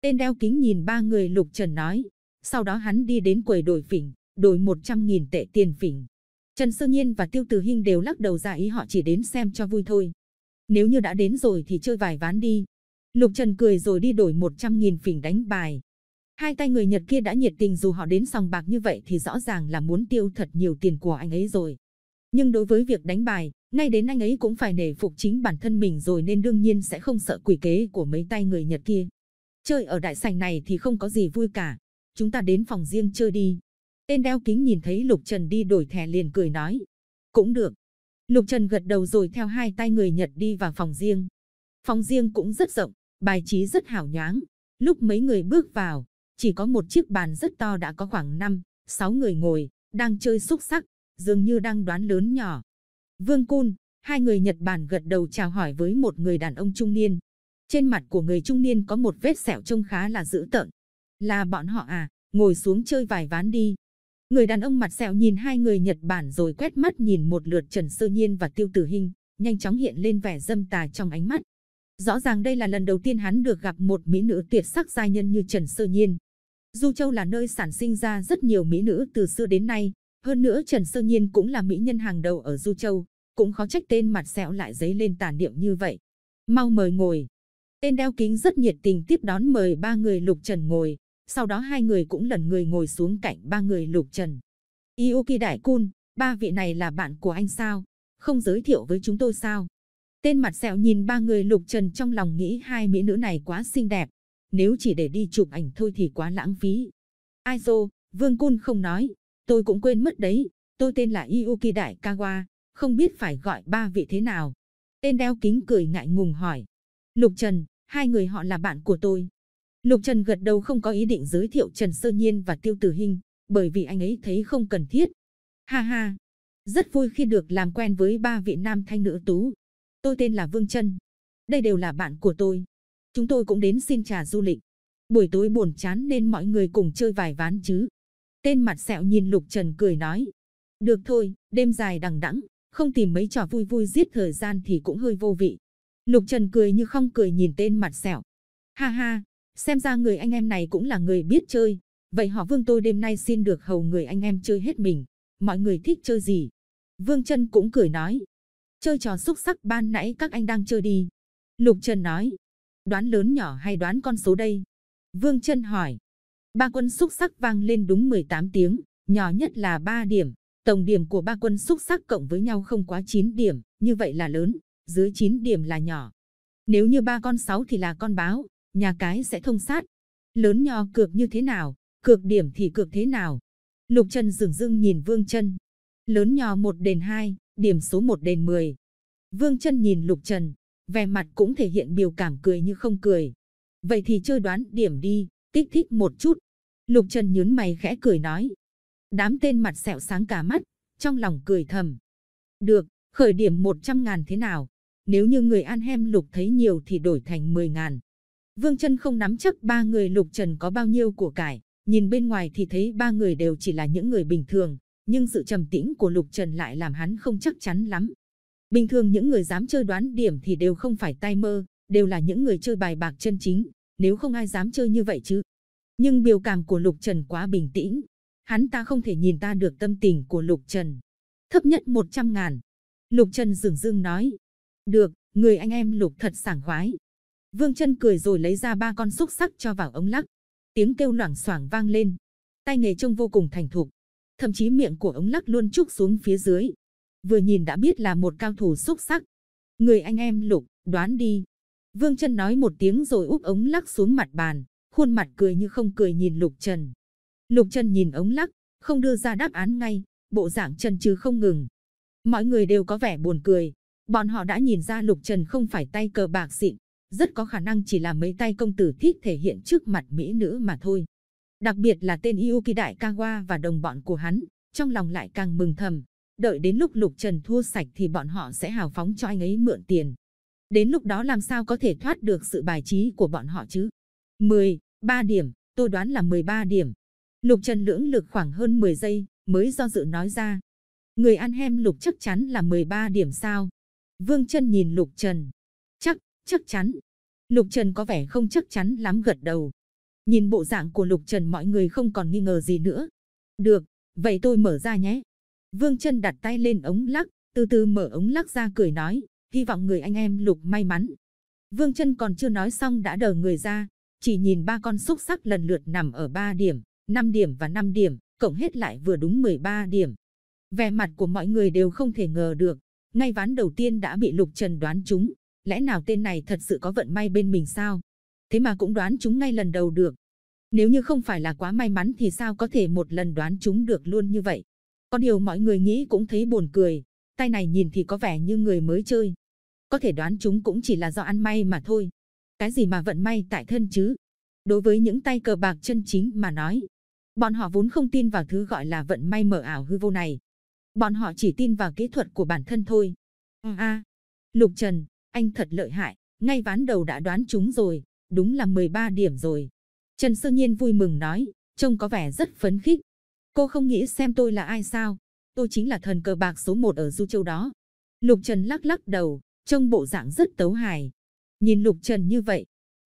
Tên đeo kính nhìn ba người Lục Trần nói. Sau đó hắn đi đến quầy đổi phỉnh, đổi 100.000 tệ tiền phỉnh. Trần Sơ Nhiên và Tiêu từ Hinh đều lắc đầu giả ý họ chỉ đến xem cho vui thôi. Nếu như đã đến rồi thì chơi vài ván đi. Lục Trần cười rồi đi đổi 100.000 phỉnh đánh bài. Hai tay người Nhật kia đã nhiệt tình dù họ đến sòng bạc như vậy thì rõ ràng là muốn tiêu thật nhiều tiền của anh ấy rồi. Nhưng đối với việc đánh bài, ngay đến anh ấy cũng phải nể phục chính bản thân mình rồi nên đương nhiên sẽ không sợ quỷ kế của mấy tay người Nhật kia. Chơi ở đại sảnh này thì không có gì vui cả. Chúng ta đến phòng riêng chơi đi. Tên đeo kính nhìn thấy Lục Trần đi đổi thẻ liền cười nói. Cũng được. Lục Trần gật đầu rồi theo hai tay người Nhật đi vào phòng riêng. Phòng riêng cũng rất rộng, bài trí rất hảo nhoáng. Lúc mấy người bước vào, chỉ có một chiếc bàn rất to đã có khoảng 5, 6 người ngồi, đang chơi xúc sắc, dường như đang đoán lớn nhỏ. Vương Cun, hai người Nhật Bản gật đầu chào hỏi với một người đàn ông trung niên. Trên mặt của người trung niên có một vết sẹo trông khá là dữ tợn. Là bọn họ à, ngồi xuống chơi vài ván đi. Người đàn ông mặt sẹo nhìn hai người Nhật Bản rồi quét mắt nhìn một lượt Trần Sơ Nhiên và Tiêu Tử Hinh, nhanh chóng hiện lên vẻ dâm tà trong ánh mắt. Rõ ràng đây là lần đầu tiên hắn được gặp một mỹ nữ tuyệt sắc giai nhân như Trần Sơ Nhiên. Du Châu là nơi sản sinh ra rất nhiều mỹ nữ từ xưa đến nay, hơn nữa Trần Sơ Nhiên cũng là mỹ nhân hàng đầu ở Du Châu, cũng khó trách tên mặt sẹo lại dấy lên tàn niệm như vậy. Mau mời ngồi. Tên đeo kính rất nhiệt tình tiếp đón mời ba người Lục Trần ngồi, sau đó hai người cũng lần người ngồi xuống cạnh ba người Lục Trần. Yuki Đại kun ba vị này là bạn của anh sao? Không giới thiệu với chúng tôi sao? Tên mặt sẹo nhìn ba người Lục Trần trong lòng nghĩ hai mỹ nữ này quá xinh đẹp. Nếu chỉ để đi chụp ảnh thôi thì quá lãng phí. Aizo, Vương kun không nói, Tôi cũng quên mất đấy, tôi tên là Yuki Đại Kawa, không biết phải gọi ba vị thế nào. Tên đeo kính cười ngại ngùng hỏi. Lục Trần, hai người họ là bạn của tôi. Lục Trần gật đầu không có ý định giới thiệu Trần Sơ Nhiên và Tiêu Tử Hinh, bởi vì anh ấy thấy không cần thiết. Ha ha, rất vui khi được làm quen với ba vị nam thanh nữ tú. Tôi tên là Vương Trân. Đây đều là bạn của tôi. Chúng tôi cũng đến xin trà du lịch. Buổi tối buồn chán nên mọi người cùng chơi vài ván chứ. Tên mặt sẹo nhìn Lục Trần cười nói. Được thôi, đêm dài đằng đẵng không tìm mấy trò vui vui giết thời gian thì cũng hơi vô vị. Lục Trần cười như không cười nhìn tên mặt sẹo. Ha ha, xem ra người anh em này cũng là người biết chơi. Vậy họ Vương tôi đêm nay xin được hầu người anh em chơi hết mình. Mọi người thích chơi gì? Vương Trân cũng cười nói. Chơi trò xúc sắc ban nãy các anh đang chơi đi. Lục Trần nói. Đoán lớn nhỏ hay đoán con số đây? Vương Trân hỏi. Ba quân xúc sắc vang lên đúng 18 tiếng, nhỏ nhất là 3 điểm. Tổng điểm của ba quân xúc sắc cộng với nhau không quá 9 điểm, như vậy là lớn, dưới 9 điểm là nhỏ. Nếu như ba con 6 thì là con báo, nhà cái sẽ thông sát. Lớn nho cược như thế nào, cược điểm thì cược thế nào. Lục chân dường dưng nhìn Vương chân Lớn nho 1 đền 2, điểm số 1 đền 10. Vương chân nhìn Lục Trần, vẻ mặt cũng thể hiện biểu cảm cười như không cười. Vậy thì chơi đoán điểm đi, kích thích một chút, Lục Trần nhướng mày khẽ cười nói. Đám tên mặt sẹo sáng cả mắt, trong lòng cười thầm. Được, khởi điểm 100 ngàn thế nào? Nếu như người An Hem Lục thấy nhiều thì đổi thành 10 ngàn. Vương chân không nắm chắc ba người Lục Trần có bao nhiêu của cải. Nhìn bên ngoài thì thấy ba người đều chỉ là những người bình thường. Nhưng sự trầm tĩnh của Lục Trần lại làm hắn không chắc chắn lắm. Bình thường những người dám chơi đoán điểm thì đều không phải tay mơ, đều là những người chơi bài bạc chân chính. Nếu không ai dám chơi như vậy chứ, nhưng biểu cảm của Lục Trần quá bình tĩnh. Hắn ta không thể nhìn ta được tâm tình của Lục Trần. Thấp nhất 100 ngàn. Lục Trần dường dưng nói. Được, người anh em Lục thật sảng khoái. Vương chân cười rồi lấy ra ba con xúc sắc cho vào ống lắc. Tiếng kêu loảng xoảng vang lên. Tay nghề trông vô cùng thành thục. Thậm chí miệng của ống lắc luôn trúc xuống phía dưới. Vừa nhìn đã biết là một cao thủ xúc sắc. Người anh em Lục, đoán đi. Vương chân nói một tiếng rồi úp ống lắc xuống mặt bàn khuôn mặt cười như không cười nhìn Lục Trần. Lục Trần nhìn ống lắc, không đưa ra đáp án ngay, bộ dạng chân chứ không ngừng. Mọi người đều có vẻ buồn cười, bọn họ đã nhìn ra Lục Trần không phải tay cờ bạc xịn, rất có khả năng chỉ là mấy tay công tử thích thể hiện trước mặt mỹ nữ mà thôi. Đặc biệt là tên Yuki Đại Kawa và đồng bọn của hắn, trong lòng lại càng mừng thầm. Đợi đến lúc Lục Trần thua sạch thì bọn họ sẽ hào phóng cho anh ấy mượn tiền. Đến lúc đó làm sao có thể thoát được sự bài trí của bọn họ chứ? 10, 3 điểm, tôi đoán là 13 điểm. Lục Trần lưỡng lực khoảng hơn 10 giây, mới do dự nói ra. Người ăn hem Lục chắc chắn là 13 điểm sao. Vương chân nhìn Lục Trần. Chắc, chắc chắn. Lục Trần có vẻ không chắc chắn lắm gật đầu. Nhìn bộ dạng của Lục Trần mọi người không còn nghi ngờ gì nữa. Được, vậy tôi mở ra nhé. Vương chân đặt tay lên ống lắc, từ từ mở ống lắc ra cười nói. Hy vọng người anh em Lục may mắn. Vương chân còn chưa nói xong đã đờ người ra, chỉ nhìn ba con xúc sắc lần lượt nằm ở 3 điểm, 5 điểm và 5 điểm, cộng hết lại vừa đúng 13 điểm. Vẻ mặt của mọi người đều không thể ngờ được, ngay ván đầu tiên đã bị Lục Trần đoán trúng, lẽ nào tên này thật sự có vận may bên mình sao? Thế mà cũng đoán trúng ngay lần đầu được. Nếu như không phải là quá may mắn thì sao có thể một lần đoán trúng được luôn như vậy? Có điều mọi người nghĩ cũng thấy buồn cười, tay này nhìn thì có vẻ như người mới chơi. Có thể đoán chúng cũng chỉ là do ăn may mà thôi. Cái gì mà vận may tại thân chứ? Đối với những tay cờ bạc chân chính mà nói, bọn họ vốn không tin vào thứ gọi là vận may mở ảo hư vô này. Bọn họ chỉ tin vào kỹ thuật của bản thân thôi. Ừ. A, à, Lục Trần, anh thật lợi hại, ngay ván đầu đã đoán chúng rồi, đúng là 13 điểm rồi. Trần Sơ Nhiên vui mừng nói, trông có vẻ rất phấn khích. Cô không nghĩ xem tôi là ai sao? Tôi chính là thần cờ bạc số 1 ở Du Châu đó. Lục Trần lắc lắc đầu, trông bộ dạng rất tấu hài. Nhìn Lục Trần như vậy,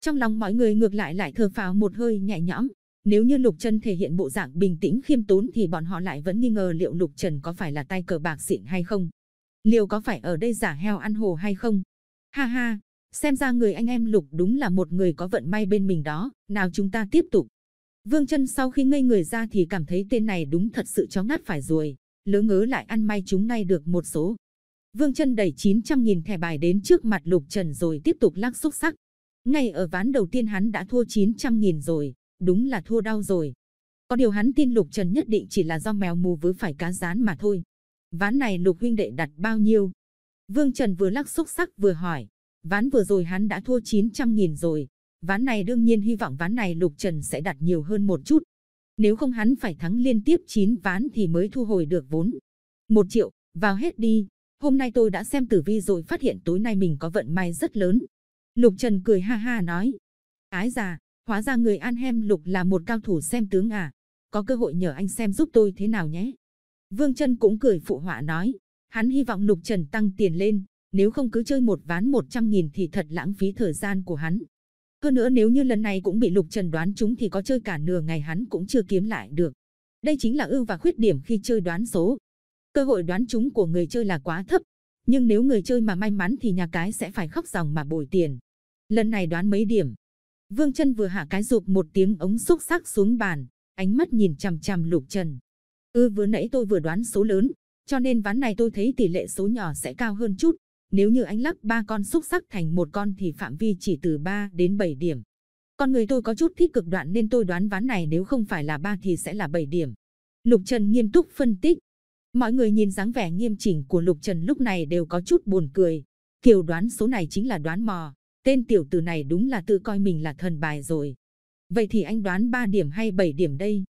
trong lòng mọi người ngược lại lại thở phào một hơi nhẹ nhõm. Nếu như Lục Trần thể hiện bộ dạng bình tĩnh khiêm tốn thì bọn họ lại vẫn nghi ngờ liệu Lục Trần có phải là tay cờ bạc xịn hay không. Liệu có phải ở đây giả heo ăn hồ hay không? Ha ha, xem ra người anh em Lục đúng là một người có vận may bên mình đó, nào chúng ta tiếp tục. Vương chân sau khi ngây người ra thì cảm thấy tên này đúng thật sự chó ngắt phải rồi, lỡ ngớ lại ăn may chúng ngay được một số, Vương Trân đẩy 900.000 thẻ bài đến trước mặt Lục Trần rồi tiếp tục lắc xúc sắc. Ngay ở ván đầu tiên hắn đã thua 900.000 rồi, đúng là thua đau rồi. Có điều hắn tin Lục Trần nhất định chỉ là do mèo mù với phải cá rán mà thôi. Ván này Lục huynh đệ đặt bao nhiêu? Vương Trần vừa lắc xúc sắc vừa hỏi. Ván vừa rồi hắn đã thua 900.000 rồi. Ván này đương nhiên hy vọng ván này Lục Trần sẽ đặt nhiều hơn một chút. Nếu không hắn phải thắng liên tiếp 9 ván thì mới thu hồi được vốn. Một triệu, vào hết đi, Hôm nay tôi đã xem tử vi rồi phát hiện tối nay mình có vận may rất lớn. Lục Trần cười ha ha nói. Ái già, hóa ra người An Hem Lục là một cao thủ xem tướng à. Có cơ hội nhờ anh xem giúp tôi thế nào nhé. Vương Trân cũng cười phụ họa nói. Hắn hy vọng Lục Trần tăng tiền lên. Nếu không cứ chơi một ván 100 nghìn thì thật lãng phí thời gian của hắn. Hơn nữa nếu như lần này cũng bị Lục Trần đoán chúng thì có chơi cả nửa ngày hắn cũng chưa kiếm lại được. Đây chính là ưu và khuyết điểm khi chơi đoán số. Cơ hội đoán trúng của người chơi là quá thấp, nhưng nếu người chơi mà may mắn thì nhà cái sẽ phải khóc dòng mà bồi tiền. Lần này đoán mấy điểm? Vương chân vừa hạ cái rụp một tiếng ống xúc sắc xuống bàn, ánh mắt nhìn chằm chằm Lục Trần. "Ư ừ, vừa nãy tôi vừa đoán số lớn, cho nên ván này tôi thấy tỷ lệ số nhỏ sẽ cao hơn chút, nếu như anh lắc ba con xúc sắc thành một con thì phạm vi chỉ từ 3 đến 7 điểm. Con người tôi có chút thích cực đoạn nên tôi đoán ván này nếu không phải là ba thì sẽ là 7 điểm." Lục Trần nghiêm túc phân tích, Mọi người nhìn dáng vẻ nghiêm chỉnh của Lục Trần lúc này đều có chút buồn cười. Kiều đoán số này chính là đoán mò. Tên tiểu tử này đúng là tự coi mình là thần bài rồi. Vậy thì anh đoán 3 điểm hay 7 điểm đây?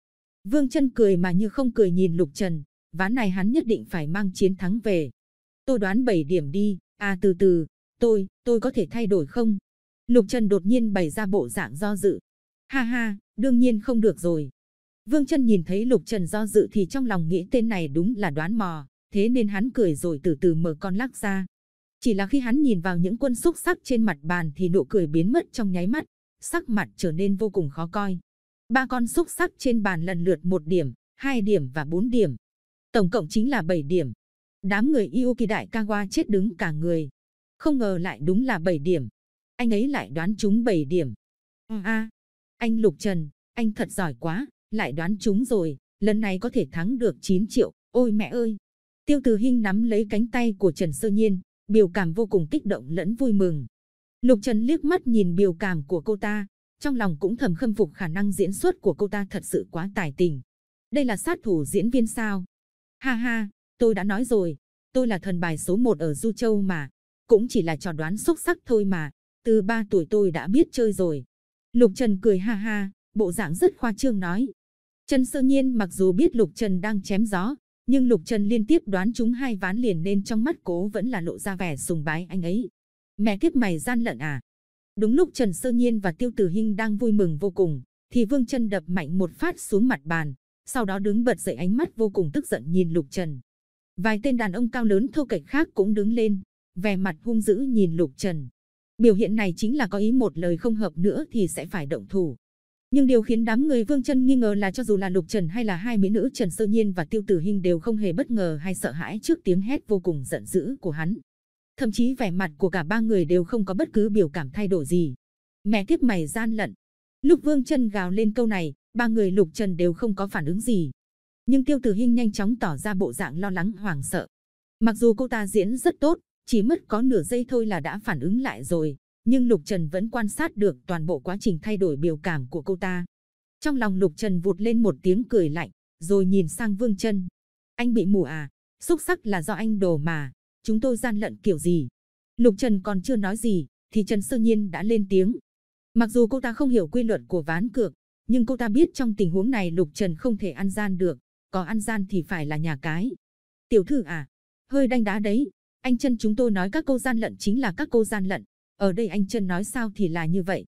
Vương chân cười mà như không cười nhìn Lục Trần. Ván này hắn nhất định phải mang chiến thắng về. Tôi đoán 7 điểm đi. À từ từ, tôi, tôi có thể thay đổi không? Lục Trần đột nhiên bày ra bộ dạng do dự. Ha ha, đương nhiên không được rồi. Vương chân nhìn thấy Lục Trần do dự thì trong lòng nghĩ tên này đúng là đoán mò, thế nên hắn cười rồi từ từ mở con lắc ra. Chỉ là khi hắn nhìn vào những quân xúc sắc trên mặt bàn thì nụ cười biến mất trong nháy mắt, sắc mặt trở nên vô cùng khó coi. Ba con xúc sắc trên bàn lần lượt một điểm, hai điểm và bốn điểm. Tổng cộng chính là bảy điểm. Đám người Yuki Đại Kawa chết đứng cả người. Không ngờ lại đúng là bảy điểm. Anh ấy lại đoán chúng bảy điểm. a à, anh Lục Trần, anh thật giỏi quá, lại đoán trúng rồi, lần này có thể thắng được 9 triệu, ôi mẹ ơi. Tiêu Từ Hinh nắm lấy cánh tay của Trần Sơ Nhiên, biểu cảm vô cùng kích động lẫn vui mừng. Lục Trần liếc mắt nhìn biểu cảm của cô ta, trong lòng cũng thầm khâm phục khả năng diễn xuất của cô ta thật sự quá tài tình. Đây là sát thủ diễn viên sao? Ha ha, tôi đã nói rồi, tôi là thần bài số 1 ở Du Châu mà, cũng chỉ là trò đoán xuất sắc thôi mà, từ 3 tuổi tôi đã biết chơi rồi. Lục Trần cười ha ha, bộ dạng rất khoa trương nói, Trần Sơ Nhiên mặc dù biết Lục Trần đang chém gió, nhưng Lục Trần liên tiếp đoán chúng hai ván liền nên trong mắt cố vẫn là lộ ra vẻ sùng bái anh ấy. Mẹ kiếp mày gian lận à? Đúng lúc Trần Sơ Nhiên và Tiêu Tử Hinh đang vui mừng vô cùng, thì Vương Trân đập mạnh một phát xuống mặt bàn, sau đó đứng bật dậy ánh mắt vô cùng tức giận nhìn Lục Trần. Vài tên đàn ông cao lớn thô kệch khác cũng đứng lên, vẻ mặt hung dữ nhìn Lục Trần. Biểu hiện này chính là có ý một lời không hợp nữa thì sẽ phải động thủ. Nhưng điều khiến đám người Vương Chân nghi ngờ là cho dù là Lục Trần hay là hai mỹ nữ Trần Sơ Nhiên và Tiêu Tử Hinh đều không hề bất ngờ hay sợ hãi trước tiếng hét vô cùng giận dữ của hắn. Thậm chí vẻ mặt của cả ba người đều không có bất cứ biểu cảm thay đổi gì. Mẹ tiếp mày gian lận. Lúc Vương Chân gào lên câu này, ba người Lục Trần đều không có phản ứng gì. Nhưng Tiêu Tử Hinh nhanh chóng tỏ ra bộ dạng lo lắng hoảng sợ. Mặc dù cô ta diễn rất tốt, chỉ mất có nửa giây thôi là đã phản ứng lại rồi, nhưng Lục Trần vẫn quan sát được toàn bộ quá trình thay đổi biểu cảm của cô ta. Trong lòng Lục Trần vụt lên một tiếng cười lạnh, rồi nhìn sang Vương Chân. Anh bị mù à? Xúc sắc là do anh đồ mà, chúng tôi gian lận kiểu gì? Lục Trần còn chưa nói gì, thì Trần Sơ Nhiên đã lên tiếng. Mặc dù cô ta không hiểu quy luật của ván cược, nhưng cô ta biết trong tình huống này Lục Trần không thể ăn gian được, có ăn gian thì phải là nhà cái. Tiểu thư à, hơi đanh đá đấy, anh chân chúng tôi nói các cô gian lận chính là các cô gian lận, ở đây anh Trần nói sao thì là như vậy.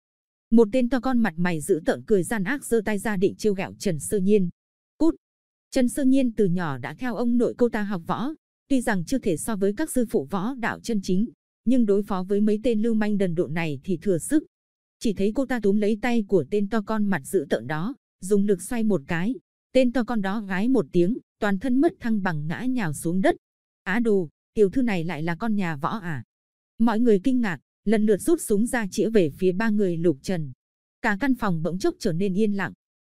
Một tên to con mặt mày giữ tợn cười gian ác giơ tay ra định trêu ghẹo Trần Sơ Nhiên. Cút! Trần Sơ Nhiên từ nhỏ đã theo ông nội cô ta học võ, tuy rằng chưa thể so với các sư phụ võ đạo chân chính, nhưng đối phó với mấy tên lưu manh đần độ này thì thừa sức. Chỉ thấy cô ta túm lấy tay của tên to con mặt dữ tợn đó, dùng lực xoay một cái, tên to con đó gái một tiếng, toàn thân mất thăng bằng ngã nhào xuống đất. Á đồ, tiểu thư này lại là con nhà võ à? Mọi người kinh ngạc, lần lượt rút súng ra chĩa về phía ba người lục trần. Cả căn phòng bỗng chốc trở nên yên lặng.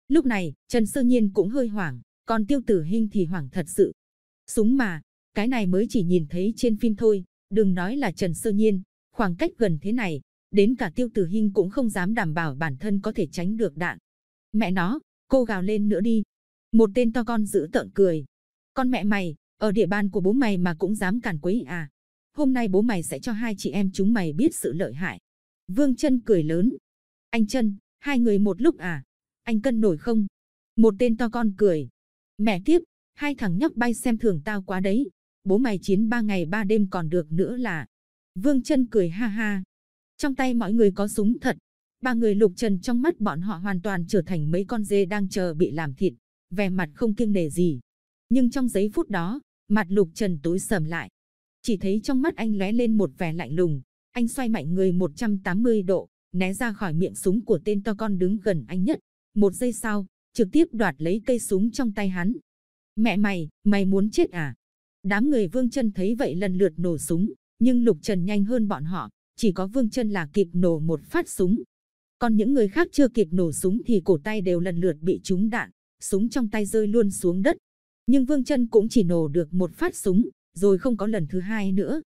Lúc này, Trần Sơ Nhiên cũng hơi hoảng, còn Tiêu Tử Hinh thì hoảng thật sự. Súng mà, cái này mới chỉ nhìn thấy trên phim thôi, đừng nói là Trần Sơ Nhiên, khoảng cách gần thế này, đến cả Tiêu Tử Hinh cũng không dám đảm bảo bản thân có thể tránh được đạn. Mẹ nó, cô gào lên nữa đi. Một tên to con giữ tợn cười. Con mẹ mày, ở địa bàn của bố mày mà cũng dám cản quấy à? hôm nay bố mày sẽ cho hai chị em chúng mày biết sự lợi hại. Vương chân cười lớn. Anh chân, hai người một lúc à? Anh cân nổi không? Một tên to con cười. Mẹ tiếp, hai thằng nhóc bay xem thường tao quá đấy. Bố mày chiến ba ngày ba đêm còn được nữa là. Vương chân cười ha ha. Trong tay mọi người có súng thật. Ba người lục trần trong mắt bọn họ hoàn toàn trở thành mấy con dê đang chờ bị làm thịt. Vẻ mặt không kiêng đề gì. Nhưng trong giấy phút đó, mặt lục trần tối sầm lại. Chỉ thấy trong mắt anh lóe lên một vẻ lạnh lùng, anh xoay mạnh người 180 độ, né ra khỏi miệng súng của tên to con đứng gần anh nhất. Một giây sau, trực tiếp đoạt lấy cây súng trong tay hắn. Mẹ mày, mày muốn chết à? Đám người Vương chân thấy vậy lần lượt nổ súng, nhưng Lục Trần nhanh hơn bọn họ, chỉ có Vương chân là kịp nổ một phát súng. Còn những người khác chưa kịp nổ súng thì cổ tay đều lần lượt bị trúng đạn, súng trong tay rơi luôn xuống đất. Nhưng Vương chân cũng chỉ nổ được một phát súng, rồi không có lần thứ hai nữa.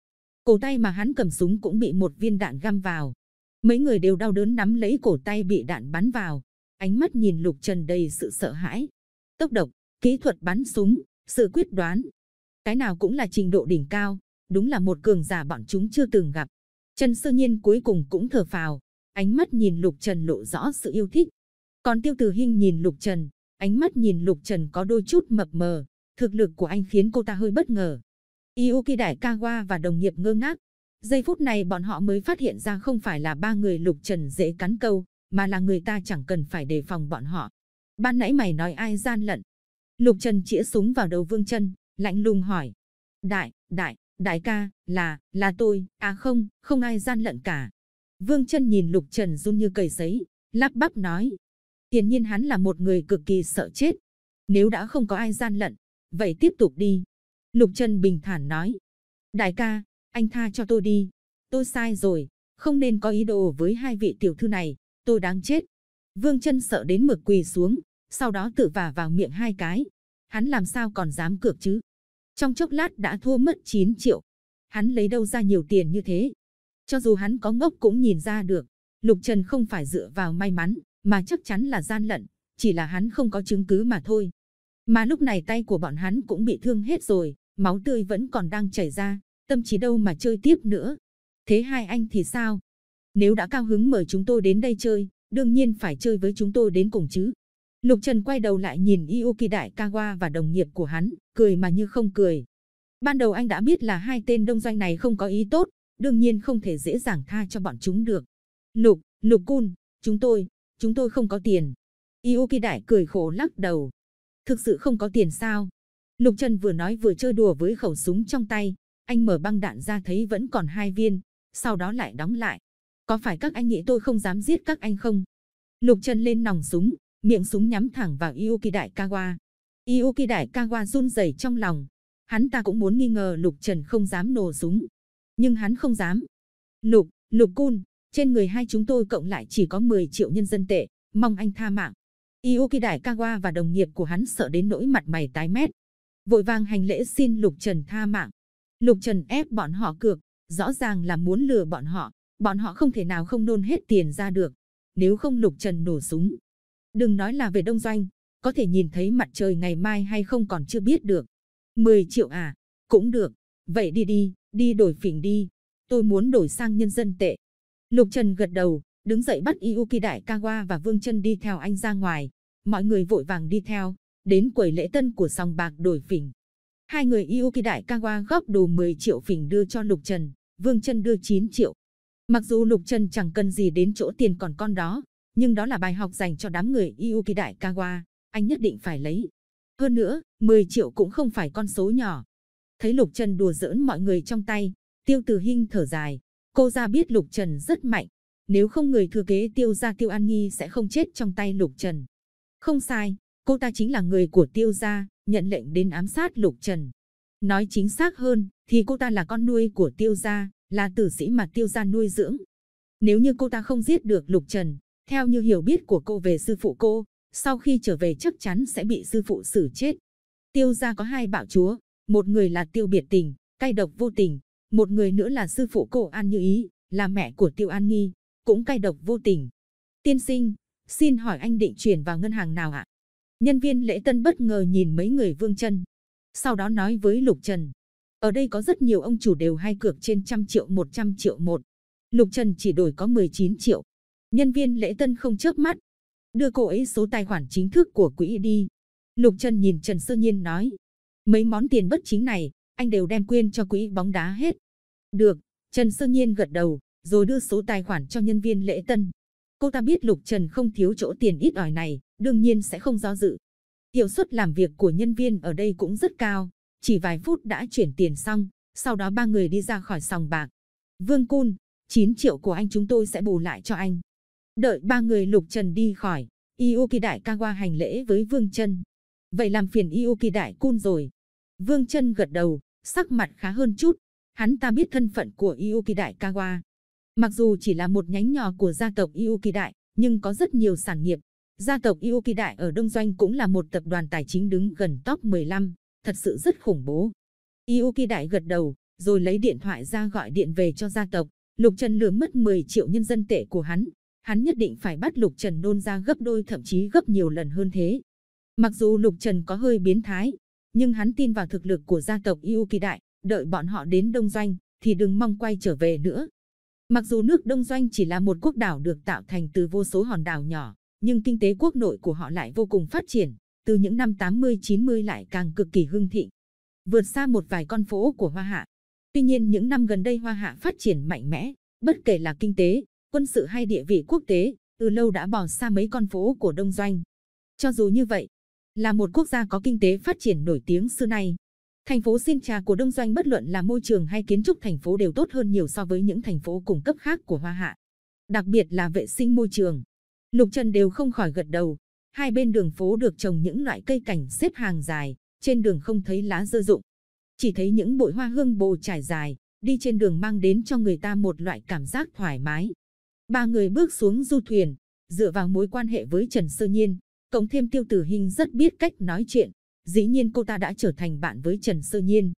Cổ tay mà hắn cầm súng cũng bị một viên đạn găm vào. Mấy người đều đau đớn nắm lấy cổ tay bị đạn bắn vào. Ánh mắt nhìn Lục Trần đầy sự sợ hãi. Tốc độc, kỹ thuật bắn súng, sự quyết đoán. Cái nào cũng là trình độ đỉnh cao, đúng là một cường giả bọn chúng chưa từng gặp. Trần Sơ Nhiên cuối cùng cũng thở phào, ánh mắt nhìn Lục Trần lộ rõ sự yêu thích. Còn Tiêu Tử Hinh nhìn Lục Trần, ánh mắt nhìn Lục Trần có đôi chút mập mờ, thực lực của anh khiến cô ta hơi bất ngờ. Yuki Daikawa và đồng nghiệp ngơ ngác. Giây phút này bọn họ mới phát hiện ra không phải là ba người lục trần dễ cắn câu, mà là người ta chẳng cần phải đề phòng bọn họ. Ban nãy mày nói ai gian lận. Lục trần chĩa súng vào đầu vương chân, lạnh lùng hỏi. Đại, đại, đại ca, là, là tôi, à không, không ai gian lận cả. Vương chân nhìn lục trần run như cầy sấy, lắp bắp nói. Hiển nhiên hắn là một người cực kỳ sợ chết. Nếu đã không có ai gian lận, vậy tiếp tục đi. Lục Trần bình thản nói. Đại ca, anh tha cho tôi đi. Tôi sai rồi, không nên có ý đồ với hai vị tiểu thư này. Tôi đáng chết. Vương Trân sợ đến mực quỳ xuống, sau đó tự vả vào miệng hai cái. Hắn làm sao còn dám cược chứ? Trong chốc lát đã thua mất 9 triệu. Hắn lấy đâu ra nhiều tiền như thế? Cho dù hắn có ngốc cũng nhìn ra được. Lục Trần không phải dựa vào may mắn, mà chắc chắn là gian lận. Chỉ là hắn không có chứng cứ mà thôi. Mà lúc này tay của bọn hắn cũng bị thương hết rồi máu tươi vẫn còn đang chảy ra, tâm trí đâu mà chơi tiếp nữa. Thế hai anh thì sao? Nếu đã cao hứng mời chúng tôi đến đây chơi, đương nhiên phải chơi với chúng tôi đến cùng chứ. Lục Trần quay đầu lại nhìn Yuki Đại Kawa và đồng nghiệp của hắn, cười mà như không cười. Ban đầu anh đã biết là hai tên đông doanh này không có ý tốt, đương nhiên không thể dễ dàng tha cho bọn chúng được. Lục, Lục Cun, chúng tôi, chúng tôi không có tiền. Yuki Đại cười khổ lắc đầu. Thực sự không có tiền sao? Lục Trần vừa nói vừa chơi đùa với khẩu súng trong tay, anh mở băng đạn ra thấy vẫn còn hai viên, sau đó lại đóng lại. Có phải các anh nghĩ tôi không dám giết các anh không? Lục Trần lên nòng súng, miệng súng nhắm thẳng vào Yuki Đại Kawa. Yuki Đại Kawa run rẩy trong lòng, hắn ta cũng muốn nghi ngờ Lục Trần không dám nổ súng, nhưng hắn không dám. Lục, Lục Cun, trên người hai chúng tôi cộng lại chỉ có 10 triệu nhân dân tệ, mong anh tha mạng. Yuki Đại Kawa và đồng nghiệp của hắn sợ đến nỗi mặt mày tái mét, vội vàng hành lễ xin Lục Trần tha mạng. Lục Trần ép bọn họ cược, rõ ràng là muốn lừa bọn họ, bọn họ không thể nào không nôn hết tiền ra được. Nếu không Lục Trần nổ súng, đừng nói là về Đông Doanh, có thể nhìn thấy mặt trời ngày mai hay không còn chưa biết được. 10 triệu à, cũng được, vậy đi đi, đi đổi phỉnh đi, tôi muốn đổi sang nhân dân tệ. Lục Trần gật đầu, đứng dậy bắt Yuki Đại Kawa và Vương Chân đi theo anh ra ngoài. Mọi người vội vàng đi theo, đến quầy lễ tân của sòng bạc đổi phỉnh. Hai người Yuki Đại Kawa góp đồ 10 triệu phỉnh đưa cho Lục Trần, Vương Trân đưa 9 triệu. Mặc dù Lục Trần chẳng cần gì đến chỗ tiền còn con đó, nhưng đó là bài học dành cho đám người Yuki Đại Kawa, anh nhất định phải lấy. Hơn nữa, 10 triệu cũng không phải con số nhỏ. Thấy Lục Trần đùa giỡn mọi người trong tay, Tiêu Từ Hinh thở dài. Cô ra biết Lục Trần rất mạnh, nếu không người thừa kế Tiêu gia Tiêu An Nghi sẽ không chết trong tay Lục Trần. Không sai, cô ta chính là người của tiêu gia, nhận lệnh đến ám sát Lục Trần. Nói chính xác hơn, thì cô ta là con nuôi của tiêu gia, là tử sĩ mà tiêu gia nuôi dưỡng. Nếu như cô ta không giết được Lục Trần, theo như hiểu biết của cô về sư phụ cô, sau khi trở về chắc chắn sẽ bị sư phụ xử chết. Tiêu gia có hai bạo chúa, một người là tiêu biệt tình, cay độc vô tình, một người nữa là sư phụ cô An Như Ý, là mẹ của tiêu An Nghi, cũng cay độc vô tình. Tiên sinh, xin hỏi anh định chuyển vào ngân hàng nào ạ? À? Nhân viên lễ tân bất ngờ nhìn mấy người Vương chân sau đó nói với Lục Trần. Ở đây có rất nhiều ông chủ đều hay cược trên trăm triệu một trăm triệu một. Lục Trần chỉ đổi có 19 triệu. Nhân viên lễ tân không chớp mắt. Đưa cô ấy số tài khoản chính thức của quỹ đi. Lục Trần nhìn Trần Sơ Nhiên nói. Mấy món tiền bất chính này, anh đều đem quyên cho quỹ bóng đá hết. Được, Trần Sơ Nhiên gật đầu, rồi đưa số tài khoản cho nhân viên lễ tân. Cô ta biết Lục Trần không thiếu chỗ tiền ít ỏi này, đương nhiên sẽ không do dự. Hiệu suất làm việc của nhân viên ở đây cũng rất cao, chỉ vài phút đã chuyển tiền xong, sau đó ba người đi ra khỏi sòng bạc. Vương Cun, 9 triệu của anh chúng tôi sẽ bù lại cho anh. Đợi ba người Lục Trần đi khỏi, Yuki Đại ca qua hành lễ với Vương Trân. Vậy làm phiền Yuki Đại Cun rồi. Vương Trân gật đầu, sắc mặt khá hơn chút. Hắn ta biết thân phận của Yuki Đại Kawa. Mặc dù chỉ là một nhánh nhỏ của gia tộc Yuki Đại, nhưng có rất nhiều sản nghiệp, Gia tộc Yuki Đại ở Đông Doanh cũng là một tập đoàn tài chính đứng gần top 15, thật sự rất khủng bố. Yuki Đại gật đầu, rồi lấy điện thoại ra gọi điện về cho gia tộc. Lục Trần lừa mất 10 triệu nhân dân tệ của hắn, hắn nhất định phải bắt Lục Trần nôn ra gấp đôi thậm chí gấp nhiều lần hơn thế. Mặc dù Lục Trần có hơi biến thái, nhưng hắn tin vào thực lực của gia tộc Yuki Đại, đợi bọn họ đến Đông Doanh thì đừng mong quay trở về nữa. Mặc dù nước Đông Doanh chỉ là một quốc đảo được tạo thành từ vô số hòn đảo nhỏ, nhưng kinh tế quốc nội của họ lại vô cùng phát triển, từ những năm 80-90 lại càng cực kỳ hưng thịnh, vượt xa một vài con phố của Hoa Hạ. Tuy nhiên những năm gần đây Hoa Hạ phát triển mạnh mẽ, bất kể là kinh tế, quân sự hay địa vị quốc tế, từ lâu đã bỏ xa mấy con phố của Đông Doanh. Cho dù như vậy, là một quốc gia có kinh tế phát triển nổi tiếng xưa nay, thành phố Xin Trà của Đông Doanh bất luận là môi trường hay kiến trúc thành phố đều tốt hơn nhiều so với những thành phố cùng cấp khác của Hoa Hạ. Đặc biệt là vệ sinh môi trường, Lục Trần đều không khỏi gật đầu. Hai bên đường phố được trồng những loại cây cảnh xếp hàng dài, trên đường không thấy lá dơ rụng. Chỉ thấy những bụi hoa hương bồ trải dài, đi trên đường mang đến cho người ta một loại cảm giác thoải mái. Ba người bước xuống du thuyền, dựa vào mối quan hệ với Trần Sơ Nhiên, cộng thêm tiêu tử hình rất biết cách nói chuyện. Dĩ nhiên cô ta đã trở thành bạn với Trần Sơ Nhiên.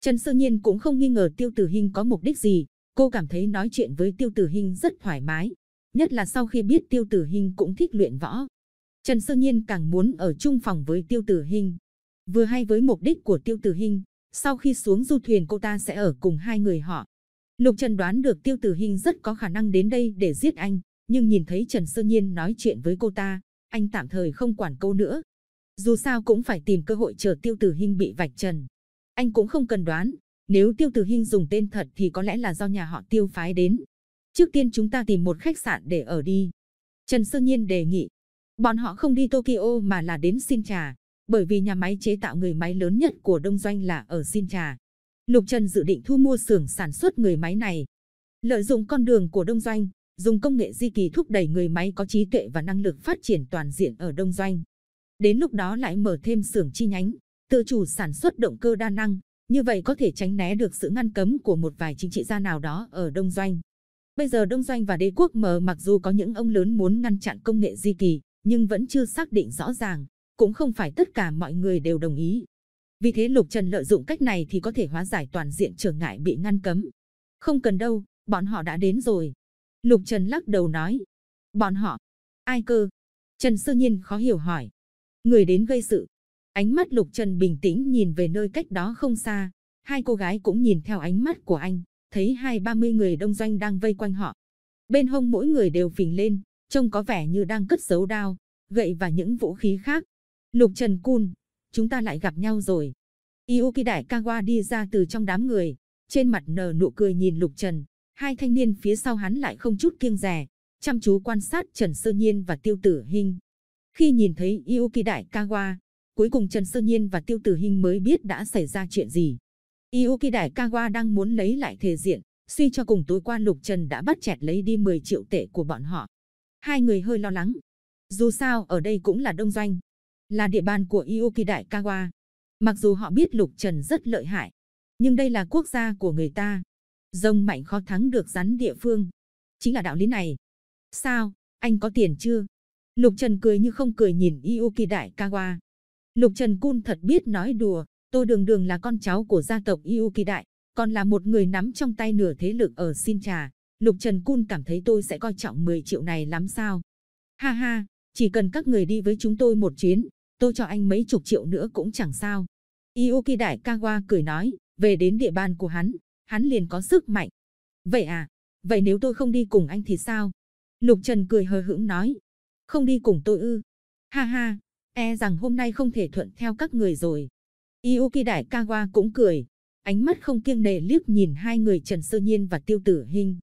Trần Sơ Nhiên cũng không nghi ngờ tiêu tử hình có mục đích gì, cô cảm thấy nói chuyện với tiêu tử hình rất thoải mái, nhất là sau khi biết Tiêu Tử Hình cũng thích luyện võ. Trần Sơ Nhiên càng muốn ở chung phòng với Tiêu Tử Hình. Vừa hay với mục đích của Tiêu Tử Hình, sau khi xuống du thuyền cô ta sẽ ở cùng hai người họ. Lục Trần đoán được Tiêu Tử Hình rất có khả năng đến đây để giết anh, nhưng nhìn thấy Trần Sơ Nhiên nói chuyện với cô ta, anh tạm thời không quản câu nữa. Dù sao cũng phải tìm cơ hội chờ Tiêu Tử Hinh bị vạch trần. Anh cũng không cần đoán, nếu Tiêu Tử Hinh dùng tên thật thì có lẽ là do nhà họ Tiêu phái đến. Trước tiên chúng ta tìm một khách sạn để ở đi. Trần Sơ Nhiên đề nghị. Bọn họ không đi Tokyo mà là đến Xin Trà, bởi vì nhà máy chế tạo người máy lớn nhất của Đông Doanh là ở Xin Trà. Lục Trần dự định thu mua xưởng sản xuất người máy này. Lợi dụng con đường của Đông Doanh, dùng công nghệ di kỳ thúc đẩy người máy có trí tuệ và năng lực phát triển toàn diện ở Đông Doanh. Đến lúc đó lại mở thêm xưởng chi nhánh, tự chủ sản xuất động cơ đa năng, như vậy có thể tránh né được sự ngăn cấm của một vài chính trị gia nào đó ở Đông Doanh. Bây giờ Đông Doanh và đế quốc mở mặc dù có những ông lớn muốn ngăn chặn công nghệ di kỳ, nhưng vẫn chưa xác định rõ ràng, cũng không phải tất cả mọi người đều đồng ý. Vì thế Lục Trần lợi dụng cách này thì có thể hóa giải toàn diện trở ngại bị ngăn cấm. Không cần đâu, bọn họ đã đến rồi. Lục Trần lắc đầu nói. Bọn họ? Ai cơ? Trần Sư Nhiên khó hiểu hỏi. Người đến gây sự. Ánh mắt Lục Trần bình tĩnh nhìn về nơi cách đó không xa. Hai cô gái cũng nhìn theo ánh mắt của anh thấy hai ba mươi người đông doanh đang vây quanh họ. Bên hông mỗi người đều phình lên, trông có vẻ như đang cất giấu đao, gậy và những vũ khí khác. Lục Trần Cun, chúng ta lại gặp nhau rồi. Yuki Đại Kawa đi ra từ trong đám người, trên mặt nở nụ cười nhìn Lục Trần. Hai thanh niên phía sau hắn lại không chút kiêng dè, chăm chú quan sát Trần Sơ Nhiên và Tiêu Tử Hinh. Khi nhìn thấy Yuki Đại Kawa, cuối cùng Trần Sơ Nhiên và Tiêu Tử Hinh mới biết đã xảy ra chuyện gì. Yuki Đại Kawa đang muốn lấy lại thể diện, suy cho cùng tối qua Lục Trần đã bắt chẹt lấy đi 10 triệu tệ của bọn họ. Hai người hơi lo lắng. Dù sao ở đây cũng là đông doanh, là địa bàn của Yuki Đại Kawa. Mặc dù họ biết Lục Trần rất lợi hại, nhưng đây là quốc gia của người ta. Rồng mạnh khó thắng được rắn địa phương. Chính là đạo lý này. Sao, anh có tiền chưa? Lục Trần cười như không cười nhìn Yuki Đại Kawa. Lục Trần Cun thật biết nói đùa, Tôi Đường Đường là con cháu của gia tộc Yêu Kỳ Đại, còn là một người nắm trong tay nửa thế lực ở Xin Trà. Lục Trần Cun cảm thấy tôi sẽ coi trọng 10 triệu này lắm sao? Ha ha, chỉ cần các người đi với chúng tôi một chuyến, tôi cho anh mấy chục triệu nữa cũng chẳng sao. Yuki Đại Kawa cười nói, về đến địa bàn của hắn, hắn liền có sức mạnh. Vậy à, vậy nếu tôi không đi cùng anh thì sao? Lục Trần cười hờ hững nói, không đi cùng tôi ư. Ha ha, e rằng hôm nay không thể thuận theo các người rồi. Yuki Đại Kawa cũng cười, ánh mắt không kiêng nề liếc nhìn hai người Trần Sơ Nhiên và Tiêu Tử Hinh.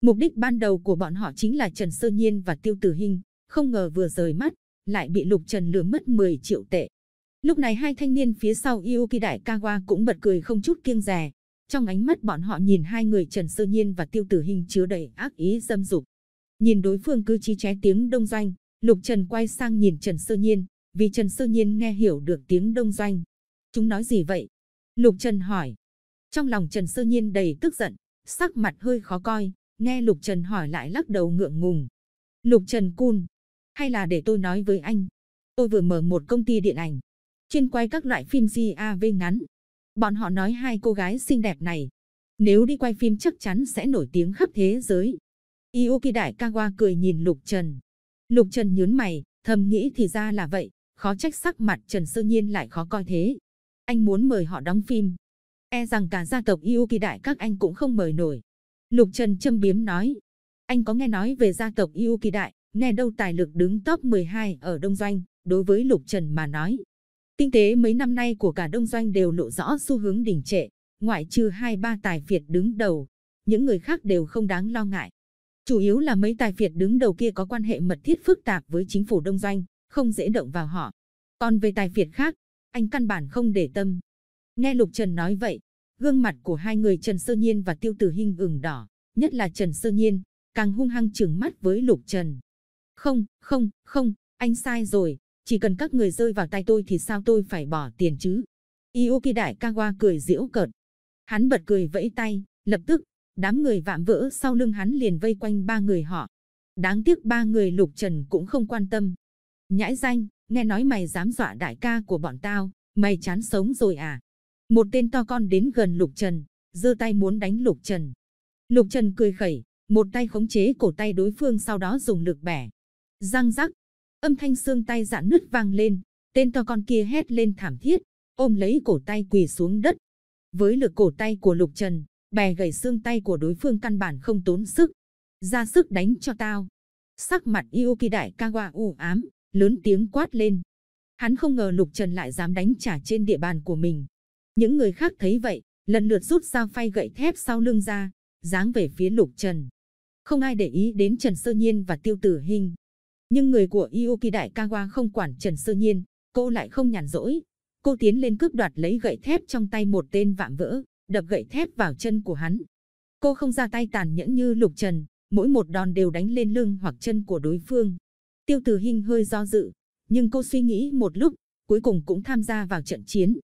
Mục đích ban đầu của bọn họ chính là Trần Sơ Nhiên và Tiêu Tử Hinh, không ngờ vừa rời mắt, lại bị Lục Trần lừa mất 10 triệu tệ. Lúc này hai thanh niên phía sau Yuki Đại Kawa cũng bật cười không chút kiêng dè. Trong ánh mắt bọn họ nhìn hai người Trần Sơ Nhiên và Tiêu Tử Hinh chứa đầy ác ý dâm dục. Nhìn đối phương cứ chi ché tiếng đông doanh, Lục Trần quay sang nhìn Trần Sơ Nhiên, vì Trần Sơ Nhiên nghe hiểu được tiếng đông doanh, Chúng nói gì vậy? Lục Trần hỏi. Trong lòng Trần Sơ Nhiên đầy tức giận, sắc mặt hơi khó coi, nghe Lục Trần hỏi lại lắc đầu ngượng ngùng. Lục Trần cun, hay là để tôi nói với anh, tôi vừa mở một công ty điện ảnh, chuyên quay các loại phim GAV ngắn. Bọn họ nói hai cô gái xinh đẹp này, nếu đi quay phim chắc chắn sẽ nổi tiếng khắp thế giới. Yuki Đại Kawa cười nhìn Lục Trần. Lục Trần nhướng mày, thầm nghĩ thì ra là vậy, khó trách sắc mặt Trần Sơ Nhiên lại khó coi thế anh muốn mời họ đóng phim. E rằng cả gia tộc Yuki đại các anh cũng không mời nổi. Lục Trần châm biếm nói. Anh có nghe nói về gia tộc Yuki đại, nghe đâu tài lực đứng top 12 ở Đông Doanh, đối với Lục Trần mà nói. Kinh tế mấy năm nay của cả Đông Doanh đều lộ rõ xu hướng đỉnh trệ, ngoại trừ hai ba tài Việt đứng đầu, những người khác đều không đáng lo ngại. Chủ yếu là mấy tài Việt đứng đầu kia có quan hệ mật thiết phức tạp với chính phủ Đông Doanh, không dễ động vào họ. Còn về tài Việt khác, anh căn bản không để tâm. Nghe Lục Trần nói vậy, gương mặt của hai người Trần Sơ Nhiên và Tiêu Tử Hinh ửng đỏ, nhất là Trần Sơ Nhiên, càng hung hăng trừng mắt với Lục Trần. Không, không, không, anh sai rồi, chỉ cần các người rơi vào tay tôi thì sao tôi phải bỏ tiền chứ? Yuki Đại Kawa cười giễu cợt. Hắn bật cười vẫy tay, lập tức, đám người vạm vỡ sau lưng hắn liền vây quanh ba người họ. Đáng tiếc ba người Lục Trần cũng không quan tâm. Nhãi danh, nghe nói mày dám dọa đại ca của bọn tao, mày chán sống rồi à? Một tên to con đến gần Lục Trần, giơ tay muốn đánh Lục Trần. Lục Trần cười khẩy, một tay khống chế cổ tay đối phương sau đó dùng lực bẻ. Răng rắc, âm thanh xương tay dạn nứt vang lên, tên to con kia hét lên thảm thiết, ôm lấy cổ tay quỳ xuống đất. Với lực cổ tay của Lục Trần, bè gầy xương tay của đối phương căn bản không tốn sức. Ra sức đánh cho tao. Sắc mặt Yuki Đại Kawa u ám, lớn tiếng quát lên. Hắn không ngờ Lục Trần lại dám đánh trả trên địa bàn của mình. Những người khác thấy vậy, lần lượt rút dao phay gậy thép sau lưng ra, giáng về phía Lục Trần. Không ai để ý đến Trần Sơ Nhiên và Tiêu Tử Hinh. Nhưng người của Yuki Đại Kawa không quản Trần Sơ Nhiên, cô lại không nhàn rỗi. Cô tiến lên cướp đoạt lấy gậy thép trong tay một tên vạm vỡ, đập gậy thép vào chân của hắn. Cô không ra tay tàn nhẫn như Lục Trần, mỗi một đòn đều đánh lên lưng hoặc chân của đối phương. Tiêu Tử Hinh hơi do dự, nhưng cô suy nghĩ một lúc, cuối cùng cũng tham gia vào trận chiến.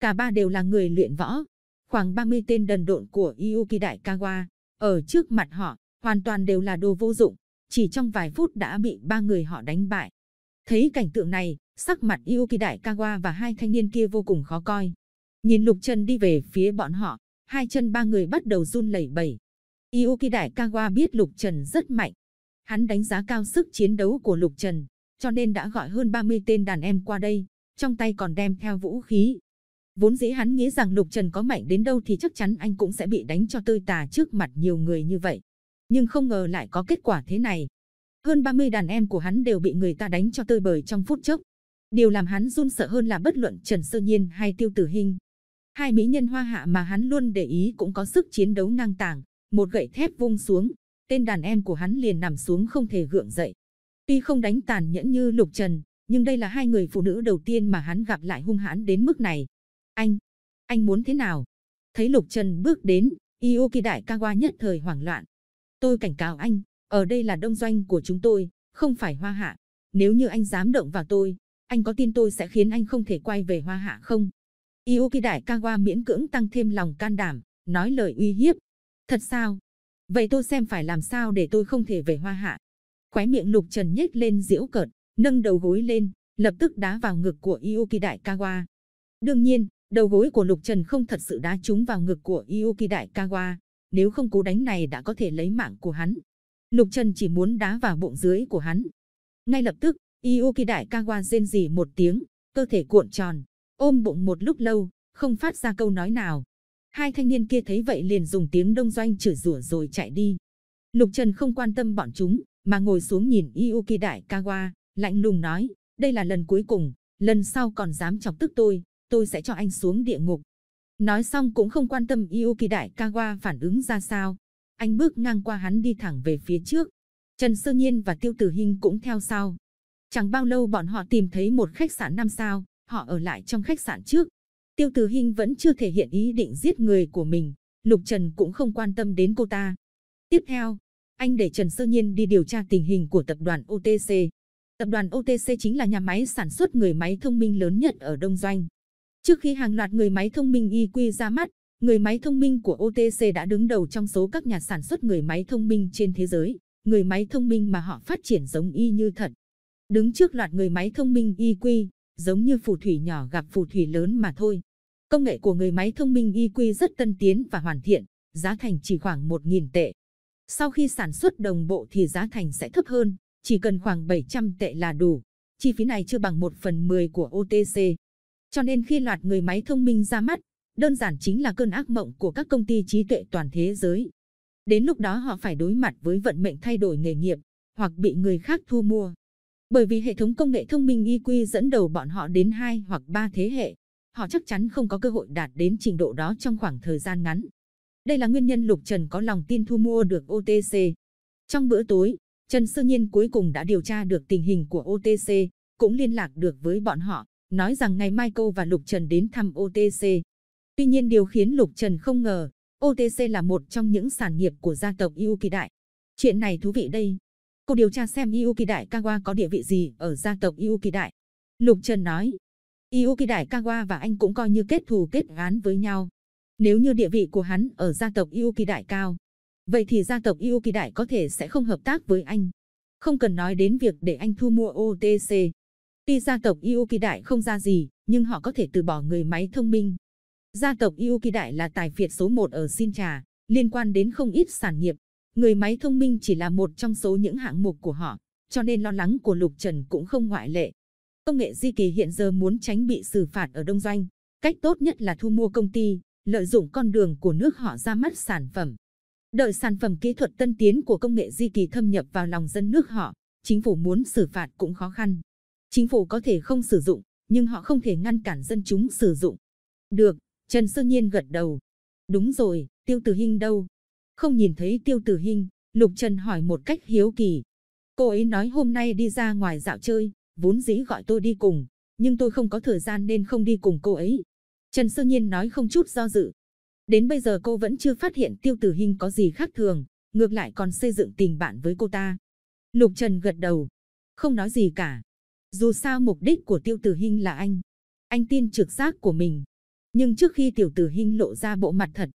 Cả ba đều là người luyện võ, khoảng 30 tên đần độn của Yuki Đại Kawa, ở trước mặt họ, hoàn toàn đều là đồ vô dụng, chỉ trong vài phút đã bị ba người họ đánh bại. Thấy cảnh tượng này, sắc mặt Yuki Đại Kawa và hai thanh niên kia vô cùng khó coi. Nhìn Lục Trần đi về phía bọn họ, hai chân ba người bắt đầu run lẩy bẩy. Yuki Đại Kawa biết Lục Trần rất mạnh, Hắn đánh giá cao sức chiến đấu của Lục Trần, cho nên đã gọi hơn 30 tên đàn em qua đây, trong tay còn đem theo vũ khí. Vốn dĩ hắn nghĩ rằng Lục Trần có mạnh đến đâu thì chắc chắn anh cũng sẽ bị đánh cho tơi tả trước mặt nhiều người như vậy. Nhưng không ngờ lại có kết quả thế này. Hơn 30 đàn em của hắn đều bị người ta đánh cho tơi bời trong phút chốc. Điều làm hắn run sợ hơn là bất luận Trần Sơ Nhiên hay Tiêu Tử Hinh. Hai mỹ nhân hoa hạ mà hắn luôn để ý cũng có sức chiến đấu ngang tàng, một gậy thép vung xuống, tên đàn em của hắn liền nằm xuống không thể gượng dậy. Tuy không đánh tàn nhẫn như Lục Trần, nhưng đây là hai người phụ nữ đầu tiên mà hắn gặp lại hung hãn đến mức này. Anh, anh muốn thế nào? Thấy Lục Trần bước đến, Yuki Đại Kawa nhất thời hoảng loạn. Tôi cảnh cáo anh, ở đây là đông doanh của chúng tôi, không phải hoa hạ. Nếu như anh dám động vào tôi, anh có tin tôi sẽ khiến anh không thể quay về hoa hạ không? Yuki Đại Kawa miễn cưỡng tăng thêm lòng can đảm, nói lời uy hiếp. Thật sao, Vậy tôi xem phải làm sao để tôi không thể về hoa hạ. Khóe miệng lục trần nhếch lên diễu cợt, nâng đầu gối lên, lập tức đá vào ngực của Yuki Đại Kawa. Đương nhiên, đầu gối của lục trần không thật sự đá trúng vào ngực của Yuki Đại Kawa. Nếu không cố đánh này đã có thể lấy mạng của hắn. Lục trần chỉ muốn đá vào bụng dưới của hắn. Ngay lập tức, Yuki Đại Kawa rên rỉ một tiếng, cơ thể cuộn tròn, ôm bụng một lúc lâu, không phát ra câu nói nào. Hai thanh niên kia thấy vậy liền dùng tiếng đông doanh chửi rủa rồi chạy đi. Lục Trần không quan tâm bọn chúng, mà ngồi xuống nhìn Yuki Đại Kawa, lạnh lùng nói, đây là lần cuối cùng, lần sau còn dám chọc tức tôi, tôi sẽ cho anh xuống địa ngục. Nói xong cũng không quan tâm Yuki Đại Kawa phản ứng ra sao. Anh bước ngang qua hắn đi thẳng về phía trước. Trần Sơ Nhiên và Tiêu Tử Hinh cũng theo sau. Chẳng bao lâu bọn họ tìm thấy một khách sạn năm sao, họ ở lại trong khách sạn trước, Tiêu Từ Hinh vẫn chưa thể hiện ý định giết người của mình, Lục Trần cũng không quan tâm đến cô ta. Tiếp theo, anh để Trần Sơ Nhiên đi điều tra tình hình của tập đoàn OTC. Tập đoàn OTC chính là nhà máy sản xuất người máy thông minh lớn nhất ở Đông Doanh. Trước khi hàng loạt người máy thông minh IQ ra mắt, người máy thông minh của OTC đã đứng đầu trong số các nhà sản xuất người máy thông minh trên thế giới. Người máy thông minh mà họ phát triển giống y như thật. Đứng trước loạt người máy thông minh IQ, giống như phù thủy nhỏ gặp phù thủy lớn mà thôi. Công nghệ của người máy thông minh IQ rất tân tiến và hoàn thiện, giá thành chỉ khoảng 1.000 tệ. Sau khi sản xuất đồng bộ thì giá thành sẽ thấp hơn, chỉ cần khoảng 700 tệ là đủ. Chi phí này chưa bằng 1 phần 10 của OTC. Cho nên khi loạt người máy thông minh ra mắt, đơn giản chính là cơn ác mộng của các công ty trí tuệ toàn thế giới. Đến lúc đó họ phải đối mặt với vận mệnh thay đổi nghề nghiệp hoặc bị người khác thu mua. Bởi vì hệ thống công nghệ thông minh IQ dẫn đầu bọn họ đến hai hoặc ba thế hệ. Họ chắc chắn không có cơ hội đạt đến trình độ đó trong khoảng thời gian ngắn. Đây là nguyên nhân Lục Trần có lòng tin thu mua được OTC. Trong bữa tối, Trần Sơ Nhiên cuối cùng đã điều tra được tình hình của OTC, cũng liên lạc được với bọn họ, nói rằng ngày mai cô và Lục Trần đến thăm OTC. Tuy nhiên điều khiến Lục Trần không ngờ, OTC là một trong những sản nghiệp của gia tộc Yuki Đại. Chuyện này thú vị đây. Cô điều tra xem Yuki Đại Kawa có địa vị gì ở gia tộc Yuki Đại. Lục Trần nói, Yuki Daikawa và anh cũng coi như kết thù kết án với nhau. Nếu như địa vị của hắn ở gia tộc Yuki Đại cao, vậy thì gia tộc Yuki Đại có thể sẽ không hợp tác với anh. Không cần nói đến việc để anh thu mua OTC. Tuy gia tộc Yuki Đại không ra gì, nhưng họ có thể từ bỏ người máy thông minh. Gia tộc Yuki Đại là tài phiệt số 1 ở Xin Trà, liên quan đến không ít sản nghiệp. Người máy thông minh chỉ là một trong số những hạng mục của họ, cho nên lo lắng của Lục Trần cũng không ngoại lệ. Công nghệ di kỳ hiện giờ muốn tránh bị xử phạt ở đông doanh, cách tốt nhất là thu mua công ty, lợi dụng con đường của nước họ ra mắt sản phẩm. Đợi sản phẩm kỹ thuật tân tiến của công nghệ di kỳ thâm nhập vào lòng dân nước họ, chính phủ muốn xử phạt cũng khó khăn. Chính phủ có thể không sử dụng, nhưng họ không thể ngăn cản dân chúng sử dụng. Được, Trần Sơ Nhiên gật đầu. Đúng rồi, Tiêu Tử Hinh đâu? Không nhìn thấy Tiêu Tử Hinh, Lục Trần hỏi một cách hiếu kỳ. Cô ấy nói hôm nay đi ra ngoài dạo chơi, vốn dĩ gọi tôi đi cùng, nhưng tôi không có thời gian nên không đi cùng cô ấy. Trần Sơ Nhiên nói không chút do dự. Đến bây giờ cô vẫn chưa phát hiện Tiêu Tử Hinh có gì khác thường, ngược lại còn xây dựng tình bạn với cô ta. Lục Trần gật đầu, không nói gì cả. Dù sao mục đích của Tiêu Tử Hinh là anh. Anh tin trực giác của mình. Nhưng trước khi Tiểu Tử Hinh lộ ra bộ mặt thật,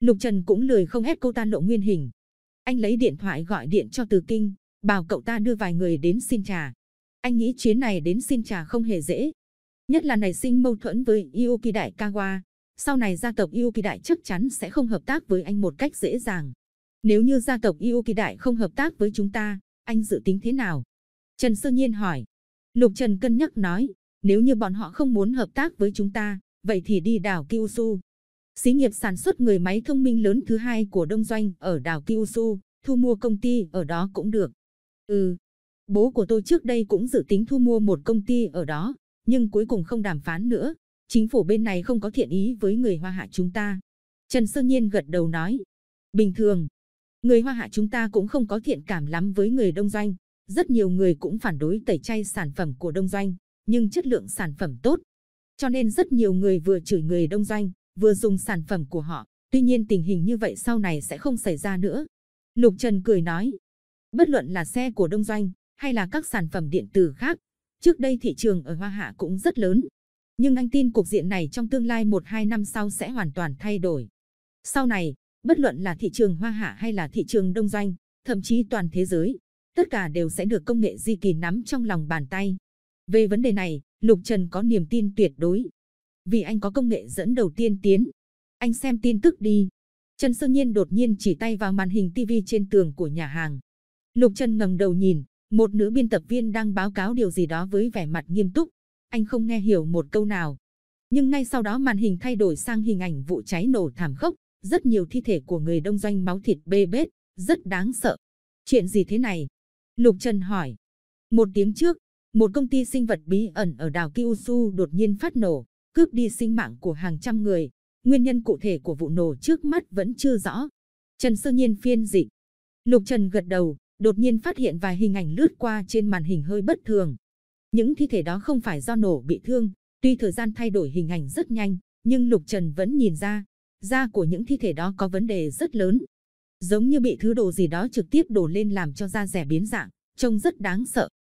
Lục Trần cũng lười không ép cô ta lộ nguyên hình. Anh lấy điện thoại gọi điện cho Từ Kinh, bảo cậu ta đưa vài người đến xin trà. Anh nghĩ chuyến này đến xin trà không hề dễ. Nhất là nảy sinh mâu thuẫn với Yuki Đại Kawa. Sau này gia tộc Yuki Đại chắc chắn sẽ không hợp tác với anh một cách dễ dàng. Nếu như gia tộc Yuki Đại không hợp tác với chúng ta, anh dự tính thế nào? Trần Sơ Nhiên hỏi. Lục Trần cân nhắc nói, nếu như bọn họ không muốn hợp tác với chúng ta, vậy thì đi đảo Kyushu. Xí nghiệp sản xuất người máy thông minh lớn thứ hai của Đông Doanh ở đảo Kyushu, thu mua công ty ở đó cũng được. Ừ, Bố của tôi trước đây cũng dự tính thu mua một công ty ở đó, nhưng cuối cùng không đàm phán nữa. Chính phủ bên này không có thiện ý với người Hoa Hạ chúng ta. Trần Sơ Nhiên gật đầu nói. Bình thường, người Hoa Hạ chúng ta cũng không có thiện cảm lắm với người Đông Doanh. Rất nhiều người cũng phản đối tẩy chay sản phẩm của Đông Doanh, nhưng chất lượng sản phẩm tốt. Cho nên rất nhiều người vừa chửi người Đông Doanh, vừa dùng sản phẩm của họ. Tuy nhiên tình hình như vậy sau này sẽ không xảy ra nữa. Lục Trần cười nói, bất luận là xe của Đông Doanh, hay là các sản phẩm điện tử khác. Trước đây thị trường ở Hoa Hạ cũng rất lớn, nhưng anh tin cục diện này trong tương lai 1-2 năm sau sẽ hoàn toàn thay đổi. Sau này, bất luận là thị trường Hoa Hạ hay là thị trường đông doanh, thậm chí toàn thế giới, tất cả đều sẽ được công nghệ di kỳ nắm trong lòng bàn tay. Về vấn đề này, Lục Trần có niềm tin tuyệt đối. Vì anh có công nghệ dẫn đầu tiên tiến. Anh xem tin tức đi. Trần Sơ Nhiên đột nhiên chỉ tay vào màn hình TV trên tường của nhà hàng. Lục Trần ngẩng đầu nhìn, một nữ biên tập viên đang báo cáo điều gì đó với vẻ mặt nghiêm túc. Anh không nghe hiểu một câu nào. Nhưng ngay sau đó màn hình thay đổi sang hình ảnh vụ cháy nổ thảm khốc. Rất nhiều thi thể của người đông doanh máu thịt bê bết, rất đáng sợ. Chuyện gì thế này? Lục Trần hỏi. Một tiếng trước, một công ty sinh vật bí ẩn ở đảo Kyushu đột nhiên phát nổ, cướp đi sinh mạng của hàng trăm người. Nguyên nhân cụ thể của vụ nổ trước mắt vẫn chưa rõ. Trần Sơ Nhiên phiên dịch. Lục Trần gật đầu, đột nhiên phát hiện vài hình ảnh lướt qua trên màn hình hơi bất thường. Những thi thể đó không phải do nổ bị thương, tuy thời gian thay đổi hình ảnh rất nhanh, nhưng Lục Trần vẫn nhìn ra, da của những thi thể đó có vấn đề rất lớn. Giống như bị thứ đồ gì đó trực tiếp đổ lên làm cho da rẻ biến dạng, trông rất đáng sợ.